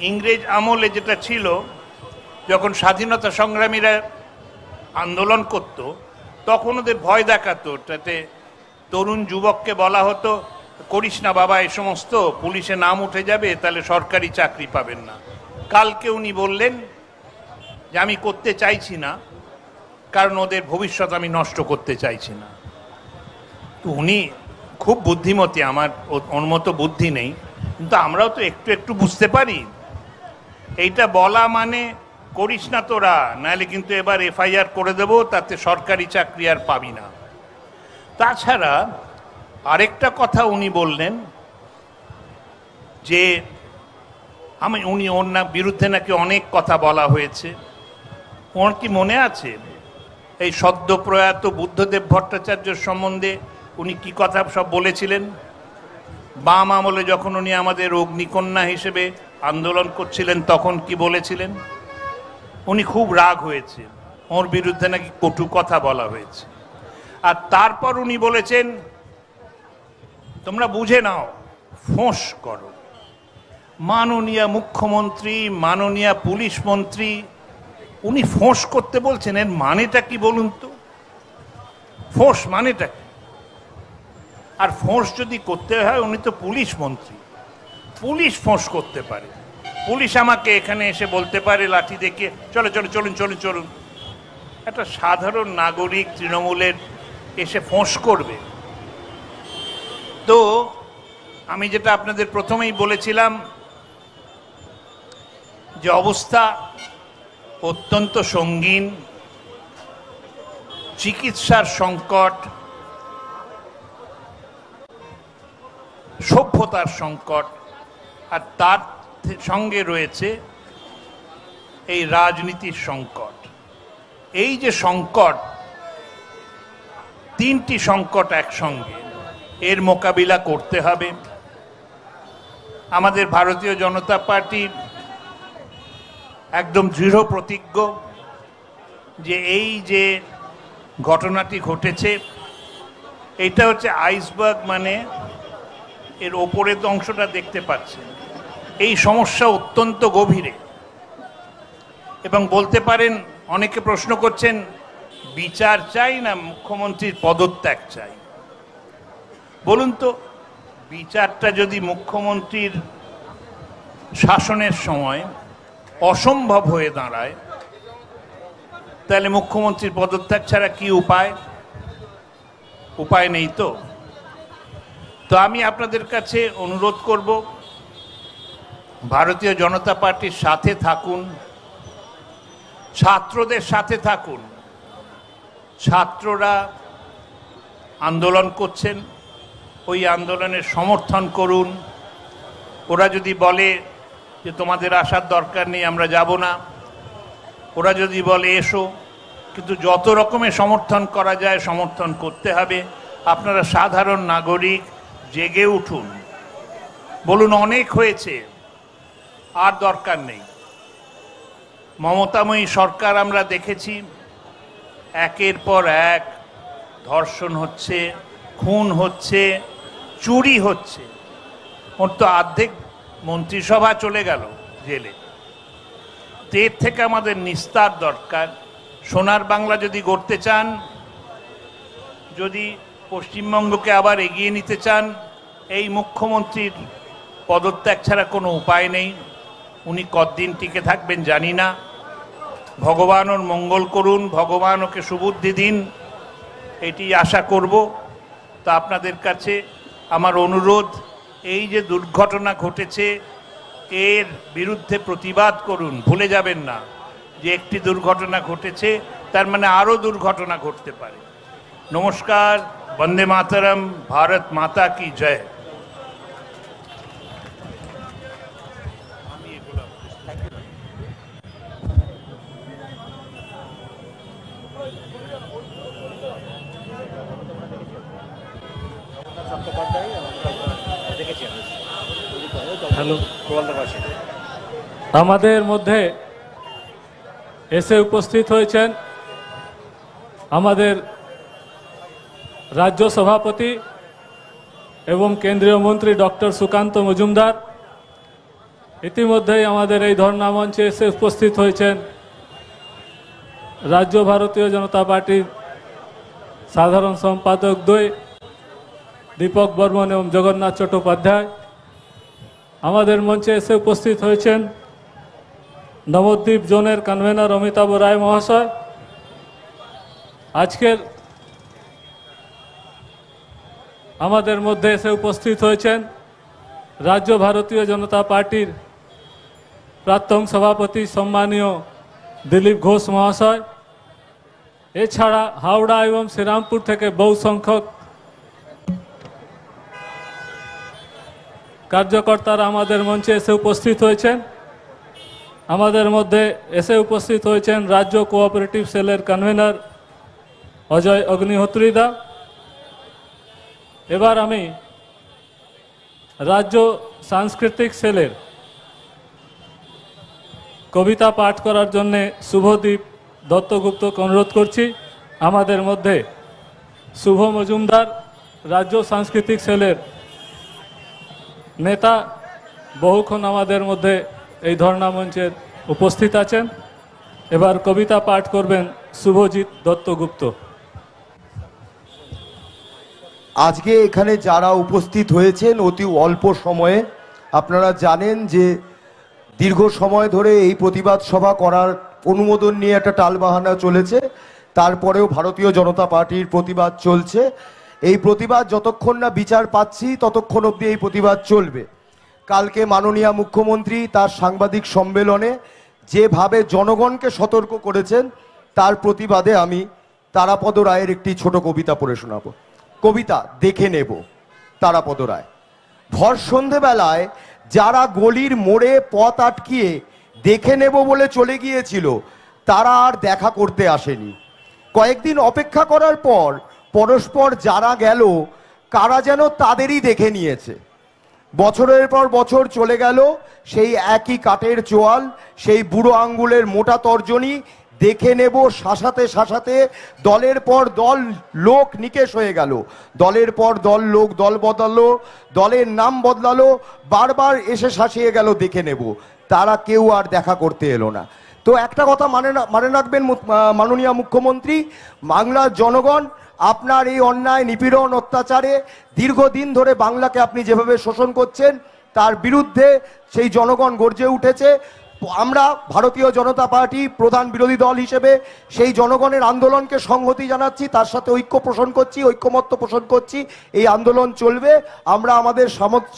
ইংরেজ আমলে যেটা ছিল যখন স্বাধীনতা সংগ্রামীরা আন্দোলন করত তখন ওদের ভয় দেখাতো তাতে তরুণ যুবককে বলা হতো করিস না বাবা এ সমস্ত পুলিশে নাম উঠে যাবে তাহলে সরকারি চাকরি পাবেন না কালকে উনি বললেন যে আমি করতে চাইছি না কারণ ওদের ভবিষ্যৎ আমি নষ্ট করতে চাইছি না তো উনি খুব বুদ্ধিমতী আমার ওর মতো বুদ্ধি নেই কিন্তু আমরাও তো একটু একটু বুঝতে পারি এইটা বলা মানে করিস না তোরা নাহলে কিন্তু এবার এফআইআর করে দেব তাতে সরকারি চাকরি আর পাবি না তাছাড়া আরেকটা কথা উনি বললেন যে আমি উনি ওর না বিরুদ্ধে নাকি অনেক কথা বলা হয়েছে ওর কি মনে আছে এই সদ্য প্রয়াত বুদ্ধদেব ভট্টাচার্য সম্বন্ধে উনি কি কথা সব বলেছিলেন বাম আমলে যখন উনি আমাদের অগ্নিকন্যা হিসেবে আন্দোলন করছিলেন তখন কি বলেছিলেন উনি খুব রাগ হয়েছে ওর বিরুদ্ধে নাকি কটু কথা বলা হয়েছে আর তারপর উনি বলেছেন তোমরা বুঝে নাও ফোঁস করো মাননীয় মুখ্যমন্ত্রী মাননীয় পুলিশ মন্ত্রী উনি ফোঁস করতে বলছেন এর মানেটা কি বলুন তো ফোঁস মানেটা কি আর ফোঁস যদি করতে হয় উনি তো পুলিশ মন্ত্রী পুলিশ ফোঁস করতে পারে পুলিশ আমাকে এখানে এসে বলতে পারে লাঠি দেখিয়ে চলো চলো চলুন চলুন চলুন একটা সাধারণ নাগরিক তৃণমূলের এসে ফোঁস করবে তো আমি যেটা আপনাদের প্রথমেই বলেছিলাম যে অবস্থা অত্যন্ত সঙ্গীন চিকিৎসার সংকট সভ্যতার সংকট আর তার সঙ্গে রয়েছে এই রাজনীতির সংকট এই যে সংকট তিনটি সংকট একসঙ্গে এর মোকাবিলা করতে হবে আমাদের ভারতীয় জনতা পার্টি একদম দৃঢ় প্রতিজ্ঞ যে এই যে ঘটনাটি ঘটেছে এটা হচ্ছে আইসবার্গ মানে এর ওপরের অংশটা দেখতে পাচ্ছেন এই সমস্যা অত্যন্ত গভীরে এবং বলতে পারেন অনেকে প্রশ্ন করছেন বিচার চাই না মুখ্যমন্ত্রীর পদত্যাগ চাই বলুন তো বিচারটা যদি মুখ্যমন্ত্রীর শাসনের সময় অসম্ভব হয়ে দাঁড়ায় তাহলে মুখ্যমন্ত্রীর পদত্যাগ ছাড়া কি উপায় উপায় নেই তো তো আমি আপনাদের কাছে অনুরোধ করব ভারতীয় জনতা পার্টির সাথে থাকুন ছাত্রদের সাথে থাকুন ছাত্ররা আন্দোলন করছেন ওই আন্দোলনের সমর্থন করুন ওরা যদি বলে যে তোমাদের আসার দরকার নেই আমরা যাব না ওরা যদি বলে এসো কিন্তু যত রকমের সমর্থন করা যায় সমর্থন করতে হবে আপনারা সাধারণ নাগরিক জেগে উঠুন বলুন অনেক হয়েছে আর দরকার নেই মমতাময়ী সরকার আমরা দেখেছি একের পর এক ধর্ষণ হচ্ছে খুন হচ্ছে চুরি হচ্ছে ওর তো আর্ধেক মন্ত্রিসভা চলে গেল জেলে এর থেকে আমাদের নিস্তার দরকার সোনার বাংলা যদি গড়তে চান যদি পশ্চিমবঙ্গকে আবার এগিয়ে নিতে চান এই মুখ্যমন্ত্রীর পদত্যাগ ছাড়া কোনো উপায় নেই উনি কতদিন টিকে থাকবেন জানি না ভগবান ওর মঙ্গল করুন ভগবান ওকে সুবুদ্ধি দিন এটি আশা করব তা আপনাদের কাছে আমার অনুরোধ এই যে দুর্ঘটনা ঘটেছে এর বিরুদ্ধে প্রতিবাদ করুন ভুলে যাবেন না যে একটি দুর্ঘটনা ঘটেছে তার মানে আরও দুর্ঘটনা ঘটতে পারে নমস্কার বন্দে মাতারাম ভারত মাতা কি জয় হ্যালো আমাদের মধ্যে এসে উপস্থিত হয়েছেন আমাদের রাজ্য সভাপতি এবং কেন্দ্রীয় মন্ত্রী ডক্টর সুকান্ত মজুমদার ইতিমধ্যেই আমাদের এই ধর্ণা মঞ্চে এসে উপস্থিত হয়েছেন রাজ্য ভারতীয় জনতা পার্টির সাধারণ সম্পাদক দ্বৈ দীপক বর্মন এবং জগন্নাথ চট্টোপাধ্যায় আমাদের মঞ্চে এসে উপস্থিত হয়েছেন নবদ্বীপ জোনের কনভেনার অমিতাভ রায় মহাশয় আজকের আমাদের মধ্যে এসে উপস্থিত হয়েছেন রাজ্য ভারতীয় জনতা পার্টির প্রাক্তন সভাপতি সম্মানীয় দিলীপ ঘোষ মহাশয় এছাড়া হাওড়া এবং শ্রীরামপুর থেকে বহু সংখ্যক কার্যকর্তারা আমাদের মঞ্চে এসে উপস্থিত হয়েছেন আমাদের মধ্যে এসে উপস্থিত হয়েছেন রাজ্য কোঅপারেটিভ সেলের কনভেনার অজয় অগ্নিহোত্রীদা এবার আমি রাজ্য সাংস্কৃতিক সেলের কবিতা পাঠ করার জন্যে শুভদীপ দত্তগুপ্তকে অনুরোধ করছি আমাদের মধ্যে শুভ মজুমদার রাজ্য সাংস্কৃতিক সেলের নেতা বহুক্ষণ আমাদের মধ্যে এই ধর্ণা মঞ্চের উপস্থিত আছেন এবার কবিতা পাঠ করবেন শুভজিৎ দত্তগুপ্ত আজকে এখানে যারা উপস্থিত হয়েছেন অতি অল্প সময়ে আপনারা জানেন যে দীর্ঘ সময় ধরে এই প্রতিবাদ সভা করার অনুমোদন নিয়ে একটা টালবাহানা চলেছে তারপরেও ভারতীয় জনতা পার্টির প্রতিবাদ চলছে এই প্রতিবাদ যতক্ষণ না বিচার পাচ্ছি ততক্ষণ অব্দি এই প্রতিবাদ চলবে কালকে মাননীয় মুখ্যমন্ত্রী তার সাংবাদিক সম্মেলনে যেভাবে জনগণকে সতর্ক করেছেন তার প্রতিবাদে আমি তারাপদ রায়ের একটি ছোট কবিতা পড়ে শোনাব কবিতা দেখে নেব তারাপদ রায় ভর সন্ধেবেলায় যারা গলির মোড়ে পথ আটকিয়ে দেখে নেব বলে চলে গিয়েছিল তারা আর দেখা করতে আসেনি কয়েকদিন অপেক্ষা করার পর পরস্পর যারা গেল কারা যেন তাদেরই দেখে নিয়েছে বছরের পর বছর চলে গেল সেই একই কাঠের চোয়াল সেই বুড়ো আঙ্গুলের মোটা তর্জনী দেখে নেব শাসাতে শাসাতে দলের পর দল লোক নিকেশ হয়ে গেল দলের পর দল লোক দল বদলালো দলের নাম বদলালো বারবার এসে শাসিয়ে গেল দেখে নেব তারা কেউ আর দেখা করতে এলো না তো একটা কথা মানে মানে রাখবেন মাননীয় মুখ্যমন্ত্রী বাংলার জনগণ আপনার এই অন্যায় নিপীড়ন অত্যাচারে দীর্ঘদিন ধরে বাংলাকে আপনি যেভাবে শোষণ করছেন তার বিরুদ্ধে সেই জনগণ গর্জে উঠেছে আমরা ভারতীয় জনতা পার্টি প্রধান বিরোধী দল হিসেবে সেই জনগণের আন্দোলনকে সংহতি জানাচ্ছি তার সাথে ঐক্য পোষণ করছি ঐক্যমত্য পোষণ করছি এই আন্দোলন চলবে আমরা আমাদের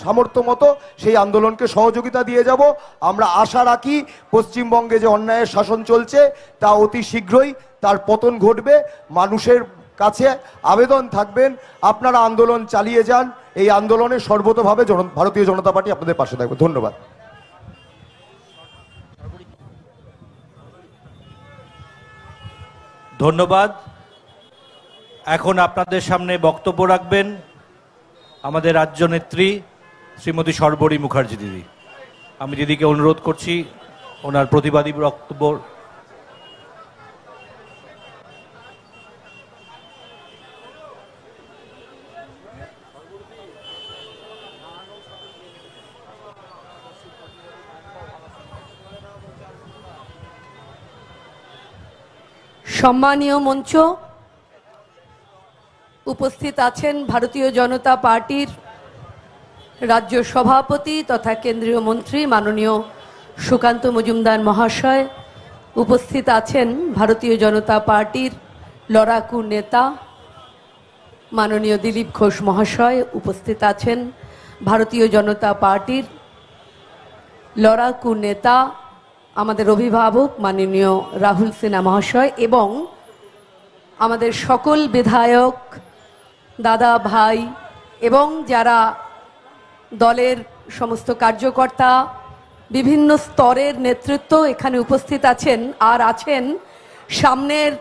সামর্থ্য মতো সেই আন্দোলনকে সহযোগিতা দিয়ে যাব আমরা আশা রাখি পশ্চিমবঙ্গে যে অন্যায়ের শাসন চলছে তা অতি শীঘ্রই তার পতন ঘটবে মানুষের কাছে আবেদন থাকবেন আপনারা আন্দোলন চালিয়ে যান এই আন্দোলনে সর্বতভাবে ভারতীয় জনতা পার্টি আপনাদের পাশে থাকবে ধন্যবাদ ধন্যবাদ এখন আপনাদের সামনে বক্তব্য রাখবেন আমাদের রাজ্য নেত্রী শ্রীমতী সর্বরী মুখার্জি দিদি আমি দিদিকে অনুরোধ করছি ওনার প্রতিবাদী বক্তব্য সম্মানীয় মঞ্চ উপস্থিত আছেন ভারতীয় জনতা পার্টির রাজ্য সভাপতি তথা কেন্দ্রীয় মন্ত্রী মাননীয় সুকান্ত মজুমদার মহাশয় উপস্থিত আছেন ভারতীয় জনতা পার্টির লড়াকু নেতা মাননীয় দিলীপ ঘোষ মহাশয় উপস্থিত আছেন ভারতীয় জনতা পার্টির লড়াকু নেতা আমাদের অভিভাবক মাননীয় রাহুল সিনহা মহাশয় এবং আমাদের সকল বিধায়ক দাদা ভাই এবং যারা দলের সমস্ত কার্যকর্তা বিভিন্ন স্তরের নেতৃত্ব এখানে উপস্থিত আছেন আর আছেন সামনের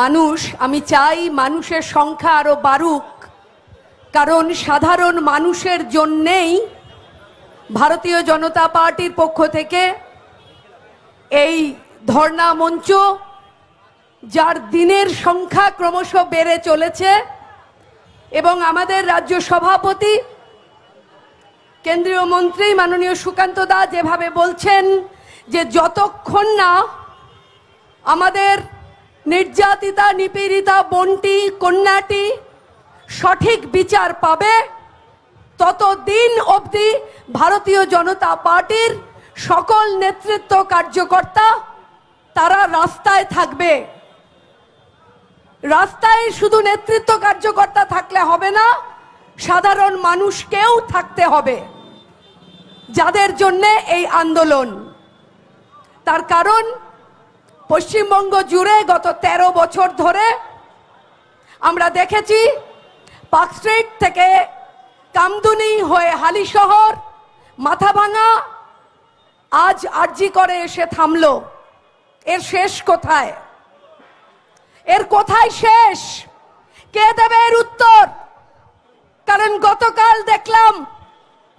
মানুষ আমি চাই মানুষের সংখ্যা আরও বাড়ুক কারণ সাধারণ মানুষের জন্যেই ভারতীয় জনতা পার্টির পক্ষ থেকে এই ধর্ণা মঞ্চ যার দিনের সংখ্যা ক্রমশ বেড়ে চলেছে এবং আমাদের রাজ্য সভাপতি কেন্দ্রীয় মন্ত্রী মাননীয় সুকান্ত দা যেভাবে বলছেন যে যতক্ষণ না আমাদের নির্যাতিতা নিপীড়িতা বন্টি কন্যাটি সঠিক বিচার পাবে ততদিন অবধি ভারতীয় জনতা পার্টির সকল নেতৃত্ব কার্যকর্তা তারা রাস্তায় থাকবে রাস্তায় শুধু নেতৃত্ব কার্যকর্তা থাকলে হবে না সাধারণ মানুষকেও থাকতে হবে যাদের জন্য এই আন্দোলন তার কারণ পশ্চিমবঙ্গ জুড়ে গত ১৩ বছর ধরে আমরা দেখেছি পাকস্ট্রিট থেকে কামদুনি হয়ে হালিশহর মাথাভাঙা আজ আরজি করে এসে থামল এর শেষ কোথায় এর কোথায় শেষ কে দেবে এর উত্তর কারণ গতকাল দেখলাম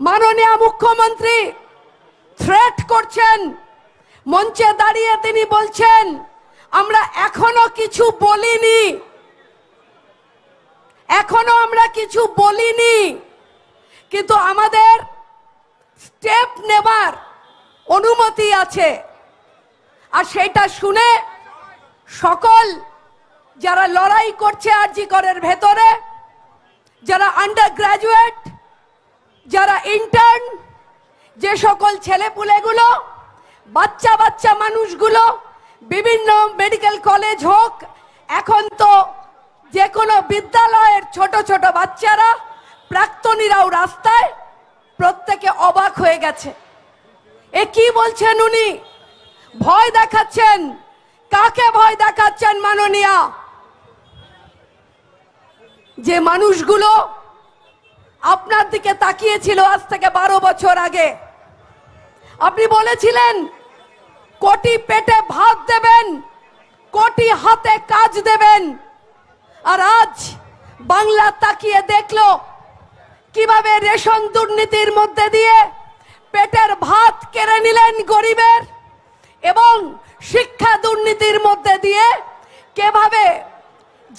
মাননীয় মুখ্যমন্ত্রী থ্রেট করছেন মঞ্চে দাঁড়িয়ে তিনি বলছেন আমরা এখনো কিছু বলিনি এখনো আমরা কিছু বলিনি কিন্তু আমাদের স্টেপ নেবার অনুমতি আছে আর সেটা শুনে সকল যারা লড়াই করছে আরজি করের ভেতরে যারা আন্ডার গ্রাজুয়েট যারা ইন্টার্ন যে সকল ছেলেপুলেগুলো বাচ্চা বাচ্চা মানুষগুলো বিভিন্ন মেডিকেল কলেজ হোক এখন তো যে কোনো বিদ্যালয়ের ছোট ছোট বাচ্চারা প্রাক্তনীরাও রাস্তায় প্রত্যেকে অবাক হয়ে গেছে এ কি বলছেন উনি ভয় দেখাচ্ছেন কাকে ভয় দেখাচ্ছেন মাননীয়া যে মানুষগুলো আপনার দিকে তাকিয়েছিল আজ থেকে বারো বছর আগে আপনি বলেছিলেন কোটি পেটে ভাত দেবেন কোটি হাতে কাজ দেবেন আর আজ বাংলা তাকিয়ে দেখলো কিভাবে রেশন দুর্নীতির মধ্যে দিয়ে পেটের ভাত কেড়ে নিলেন গরিবের এবং শিক্ষা দুর্নীতির মধ্যে দিয়ে কেভাবে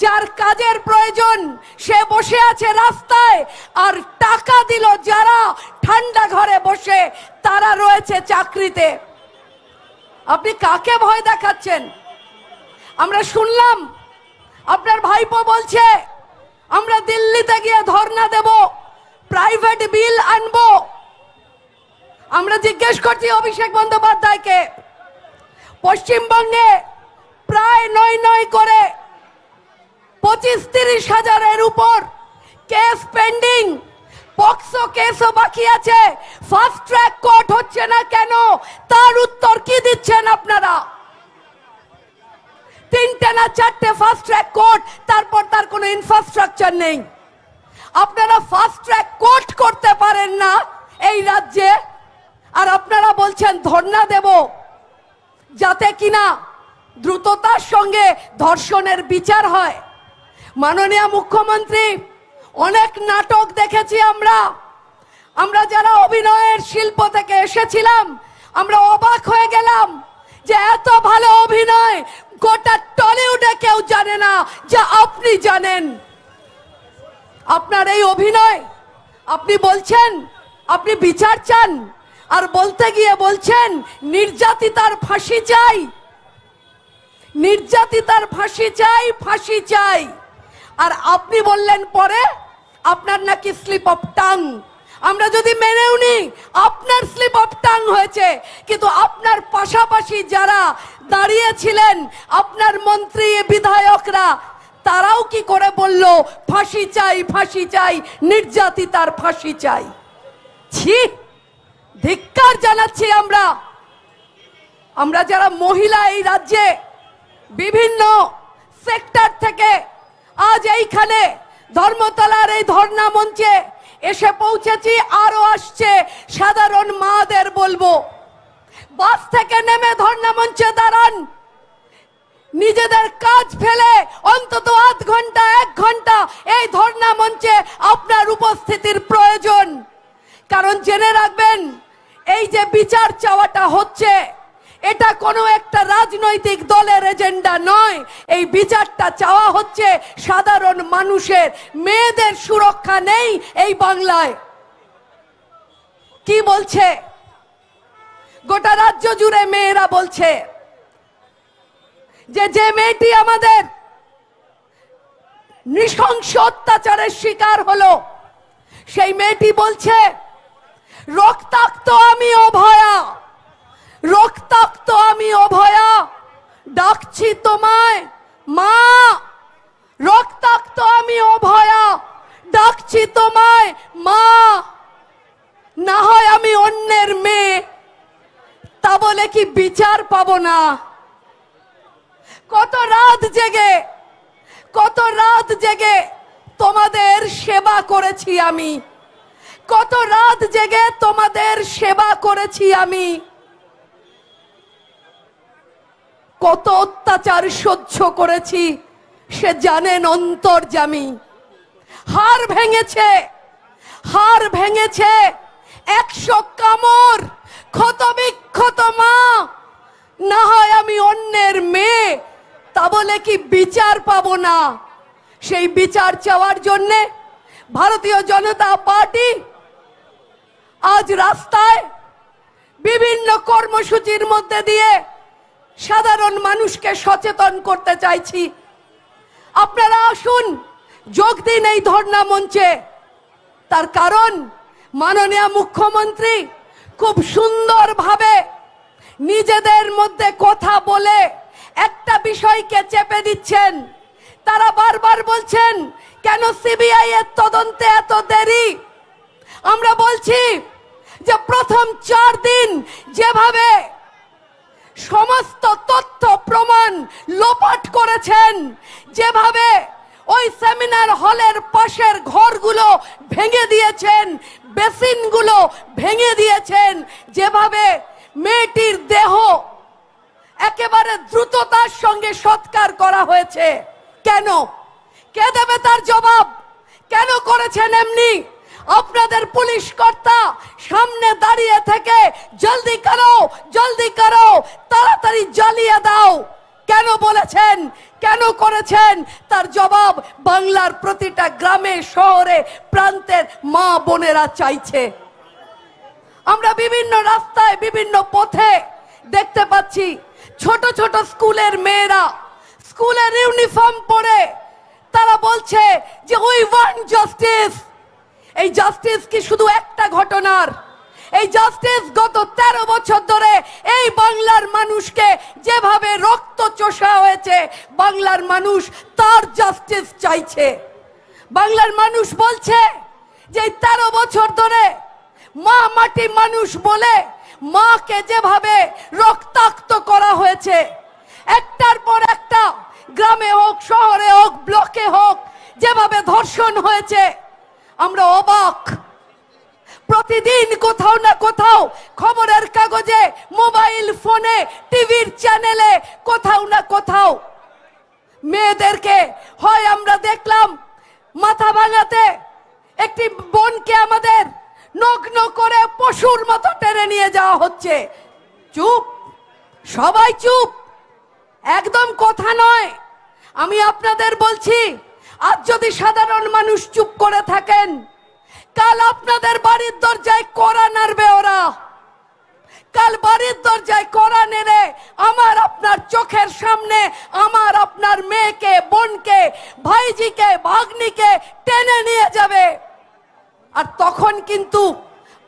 যার কাজের প্রয়োজন সে বসে আছে রাস্তায় আর টাকা দিল যারা ঠান্ডা ঘরে বসে তারা রয়েছে চাকরিতে আপনি কাকে ভয় দেখাচ্ছেন আমরা শুনলাম আপনার ভাইপো বলছে আমরা দিল্লিতে গিয়ে ধর্না দেব প্রাইভেট বিল আনবো আমরা জিজ্ঞেস করছি অভিষেক বন্দ্যোপাধ্যায়কে পশ্চিমবঙ্গে প্রায় নয় নয় করে পঁচিশ তিরিশ হাজারের উপর কেস পেন্ডিং পক্সো কেসও বাকি আছে ফাস্ট ট্র্যাক কোর্ট হচ্ছে না কেন তার উত্তর কি দিচ্ছেন আপনারা তিনটে না চারটে ফার্স্ট ট্র্যাক কোর্ট তারপর তার কোনো ইনফ্রাস্ট্রাকচার নেই আপনারা ফার্স্ট ট্র্যাক কোর্ট করতে পারেন না এই রাজ্যে আর আপনারা বলছেন ধর্ণা দেব যাতে কিনা দ্রুততার সঙ্গে ধর্ষণের বিচার হয় মাননীয় মুখ্যমন্ত্রী অনেক নাটক দেখেছি আমরা আমরা যারা অভিনয়ের শিল্প থেকে এসেছিলাম আমরা অবাক হয়ে গেলাম যে এত ভালো অভিনয় গোটা টলিউডে কেউ জানে না যা আপনি জানেন আপনার এই অভিনয় আপনি বলছেন আপনি বিচার চান আর বলতে গিয়ে বলছেন নির্যাতিতার ফাঁসি চাই নির্যাতিতার ফাঁসি চাই ফাঁসি চাই আর আপনি বললেন পরে আপনার নাকি স্লিপ অফ টাং আমরা যদি মেনেও নিই আপনার স্লিপ অফ টাং হয়েছে কিন্তু আপনার পাশাপাশি যারা দাঁড়িয়েছিলেন আপনার মন্ত্রী বিধায়করা তারাও কি করে বলল ফাঁসি চাই ফাঁসি চাই নির্যাতিতার ফাঁসি চাই ছি ধিক্কার জানাচ্ছি আমরা আমরা যারা মহিলা এই রাজ্যে বিভিন্ন সেক্টর থেকে আজ এইখানে ধর্মতলার এই ধর্ণা মঞ্চে এসে পৌঁছেছি আরো আসছে সাধারণ মাদের বলবো বাস থেকে নেমে ধর্ণা মঞ্চে দাঁড়ান নিজেদের কাজ ফেলে অন্তত আধ ঘন্টা এক ঘন্টা এই ধর্ণা মঞ্চে আপনার উপস্থিতির প্রয়োজন কারণ জেনে রাখবেন এই যে বিচার চাওয়াটা হচ্ছে এটা কোনো একটা রাজনৈতিক দলের এজেন্ডা নয় এই বিচারটা চাওয়া হচ্ছে সাধারণ মানুষের মেয়েদের সুরক্ষা নেই এই বাংলায় কি বলছে গোটা রাজ্য জুড়ে মেয়েরা বলছে যে যে মেয়েটি আমাদের নৃশংস অত্যাচারের শিকার হলো সেই মেয়েটি বলছে রক্তাক্ত আমি অভয়া রক্তাক্ত আমি অভয়া ডাকছি তোমায় মা রক্তাক্ত আমি অভয়া ডাকছি তোমায় মা না হয় আমি অন্যের মেয়ে তা বলে কি বিচার পাব না কত রাত জেগে কত রাত জেগে তোমাদের সেবা করেছি আমি কত রাত জেগে তোমাদের সেবা করেছি আমি কত অত্যাচার সহ্য করেছি সে জানেন অন্তর জামি হার ভেঙেছে হার ভেঙেছে একশো কামড় ক্ষত বিক্ষত মা না হয় আমি অন্যের মেয়ে তা বলে কি বিচার পাব না সেই বিচার চাওয়ার জন্যে ভারতীয় জনতা পার্টি আজ রাস্তায় বিভিন্ন কর্মসূচির মধ্যে দিয়ে সাধারণ মানুষকে সচেতন করতে চাইছি আপনারা আসুন যোগ দিন এই ধর্ণা মঞ্চে তার কারণ মাননীয় মুখ্যমন্ত্রী খুব সুন্দরভাবে নিজেদের মধ্যে কথা বলে একটা বিষয়কে চেপে দিচ্ছেন তারা বারবার বলছেন কেন সিবিআই এর তদন্তে এত দেরি আমরা বলছি যে প্রথম চার দিন যেভাবে সমস্ত তথ্য প্রমাণ লোপাট করেছেন যেভাবে ওই সেমিনার হলের পাশের ঘরগুলো ভেঙে দিয়েছেন বেসিনগুলো ভেঙে দিয়েছেন যেভাবে মেয়েটির দেহ একেবারে দ্রুততার সঙ্গে সৎকার করা হয়েছে কেন কে দেবে তার জবাব কেন করেছেন এমনি আপনাদের পুলিশ কর্তা সামনে দাঁড়িয়ে থেকে জলদি করো জলদি করো তাড়াতাড়ি জ্বালিয়ে দাও কেন বলেছেন কেন করেছেন তার জবাব বাংলার প্রতিটা গ্রামে শহরে প্রান্তের মা বোনেরা চাইছে আমরা বিভিন্ন রাস্তায় বিভিন্ন পথে দেখতে পাচ্ছি ছোট ছোট স্কুলের মেয়েরা স্কুলের ইউনিফর্ম পরে তারা বলছে যে উই ওয়ান্ট জাস্টিস এই জাস্টিস কি শুধু একটা ঘটনার এই জাস্টিস গত ১৩ বছর ধরে এই বাংলার মানুষকে যেভাবে রক্ত চষা হয়েছে বাংলার মানুষ তার জাস্টিস চাইছে বাংলার মানুষ বলছে যে তেরো বছর ধরে মা মাটি মানুষ বলে মাকে যেভাবে রক্তাক্ত করা হয়েছে একটার পর একটা গ্রামে হোক শহরে হোক ব্লকে হোক যেভাবে ধর্ষণ হয়েছে আমরা অবাক প্রতিদিন কোথাও না কোথাও খবরের কাগজে মোবাইল ফোনে টিভির চ্যানেলে কোথাও না কোথাও মেয়েদেরকে হয় আমরা দেখলাম মাথা ভাঙাতে একটি বোনকে আমাদের নগ্ন করে পশুর মতো টেনে নিয়ে যাওয়া হচ্ছে চুপ সবাই চুপ একদম কথা নয় আমি আপনাদের বলছি আজ যদি সাধারণ মানুষ চুপ করে থাকেন কাল আপনাদের বাড়ির দরজায় করা নাড়বে ওরা কাল বাড়ির দরজায় করা নেড়ে আমার আপনার চোখের সামনে আমার আপনার মেয়েকে বোনকে ভাইজিকে ভাগ্নিকে টেনে নিয়ে যাবে আর তখন কিন্তু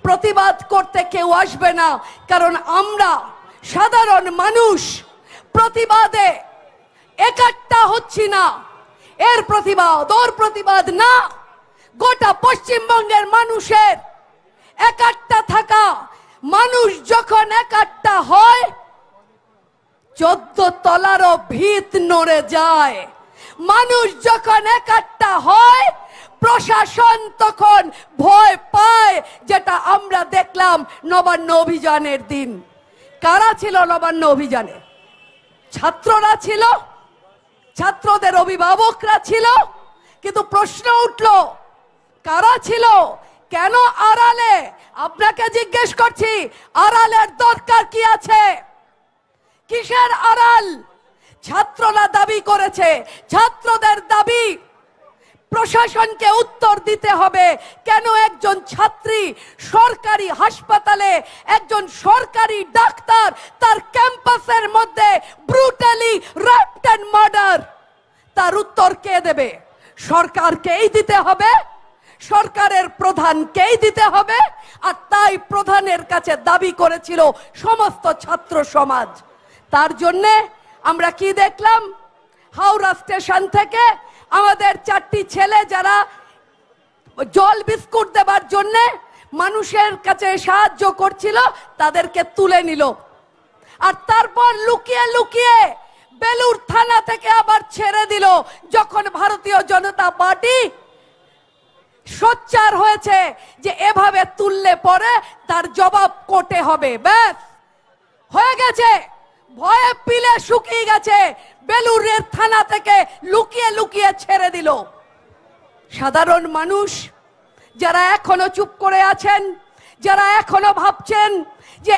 প্রতিবাদ করতে কেউ আসবে না কারণ আমরা সাধারণ মানুষ প্রতিবাদে একাট্টা হচ্ছি না এর প্রতিবাদ ওর প্রতিবাদ না গোটা পশ্চিমবঙ্গের মানুষের একাত্তা থাকা মানুষ যখন একাত্তা হয় চোদ্দ তলারও ভিত নড়ে যায় মানুষ যখন একাত্তা হয় প্রশাসন তখন ভয় পায় যেটা আমরা দেখলাম নবান্ন অভিযানের দিন কারা ছিল নবান্ন অভিযানে ছাত্ররা ছিল ছাত্রদের অভিভাবকরা ছিল কিন্তু প্রশ্ন উঠল কারা ছিল কেন আড়ালে আপনাকে জিজ্ঞেস করছি আড়ালের দরকার কি আছে কিসের আড়াল ছাত্ররা দাবি করেছে ছাত্রদের দাবি প্রশাসনকে উত্তর দিতে হবে কেন একজন ছাত্রী সরকারি হাসপাতালে একজন সরকারি ডাক্তার তার ক্যাম্পাসের মধ্যে ব্রুটালি র্যাপ্ট অ্যান্ড মার্ডার তার উত্তর কে দেবে সরকারকেই দিতে হবে সরকারের প্রধানকেই দিতে হবে আর তাই প্রধানের কাছে দাবি করেছিল সমস্ত ছাত্র সমাজ তার জন্যে আমরা কি দেখলাম হাওড়া স্টেশন থেকে আমাদের চারটি ছেলে যারা জল বিস্কুট দেবার জন্য মানুষের কাছে সাহায্য করছিল তাদেরকে তুলে নিল আর তারপর লুকিয়ে লুকিয়ে বেলুর থানা থেকে আবার ছেড়ে দিল যখন ভারতীয় জনতা পার্টি সোচ্চার হয়েছে যে এভাবে তুললে পরে তার জবাব কোটে হবে ব্যাস হয়ে গেছে ভয়ে পিলে শুকিয়ে গেছে বেলুরের থানা থেকে লুকিয়ে লুকিয়ে ছেড়ে দিল সাধারণ মানুষ যারা এখনো চুপ করে আছেন যারা এখনো ভাবছেন যে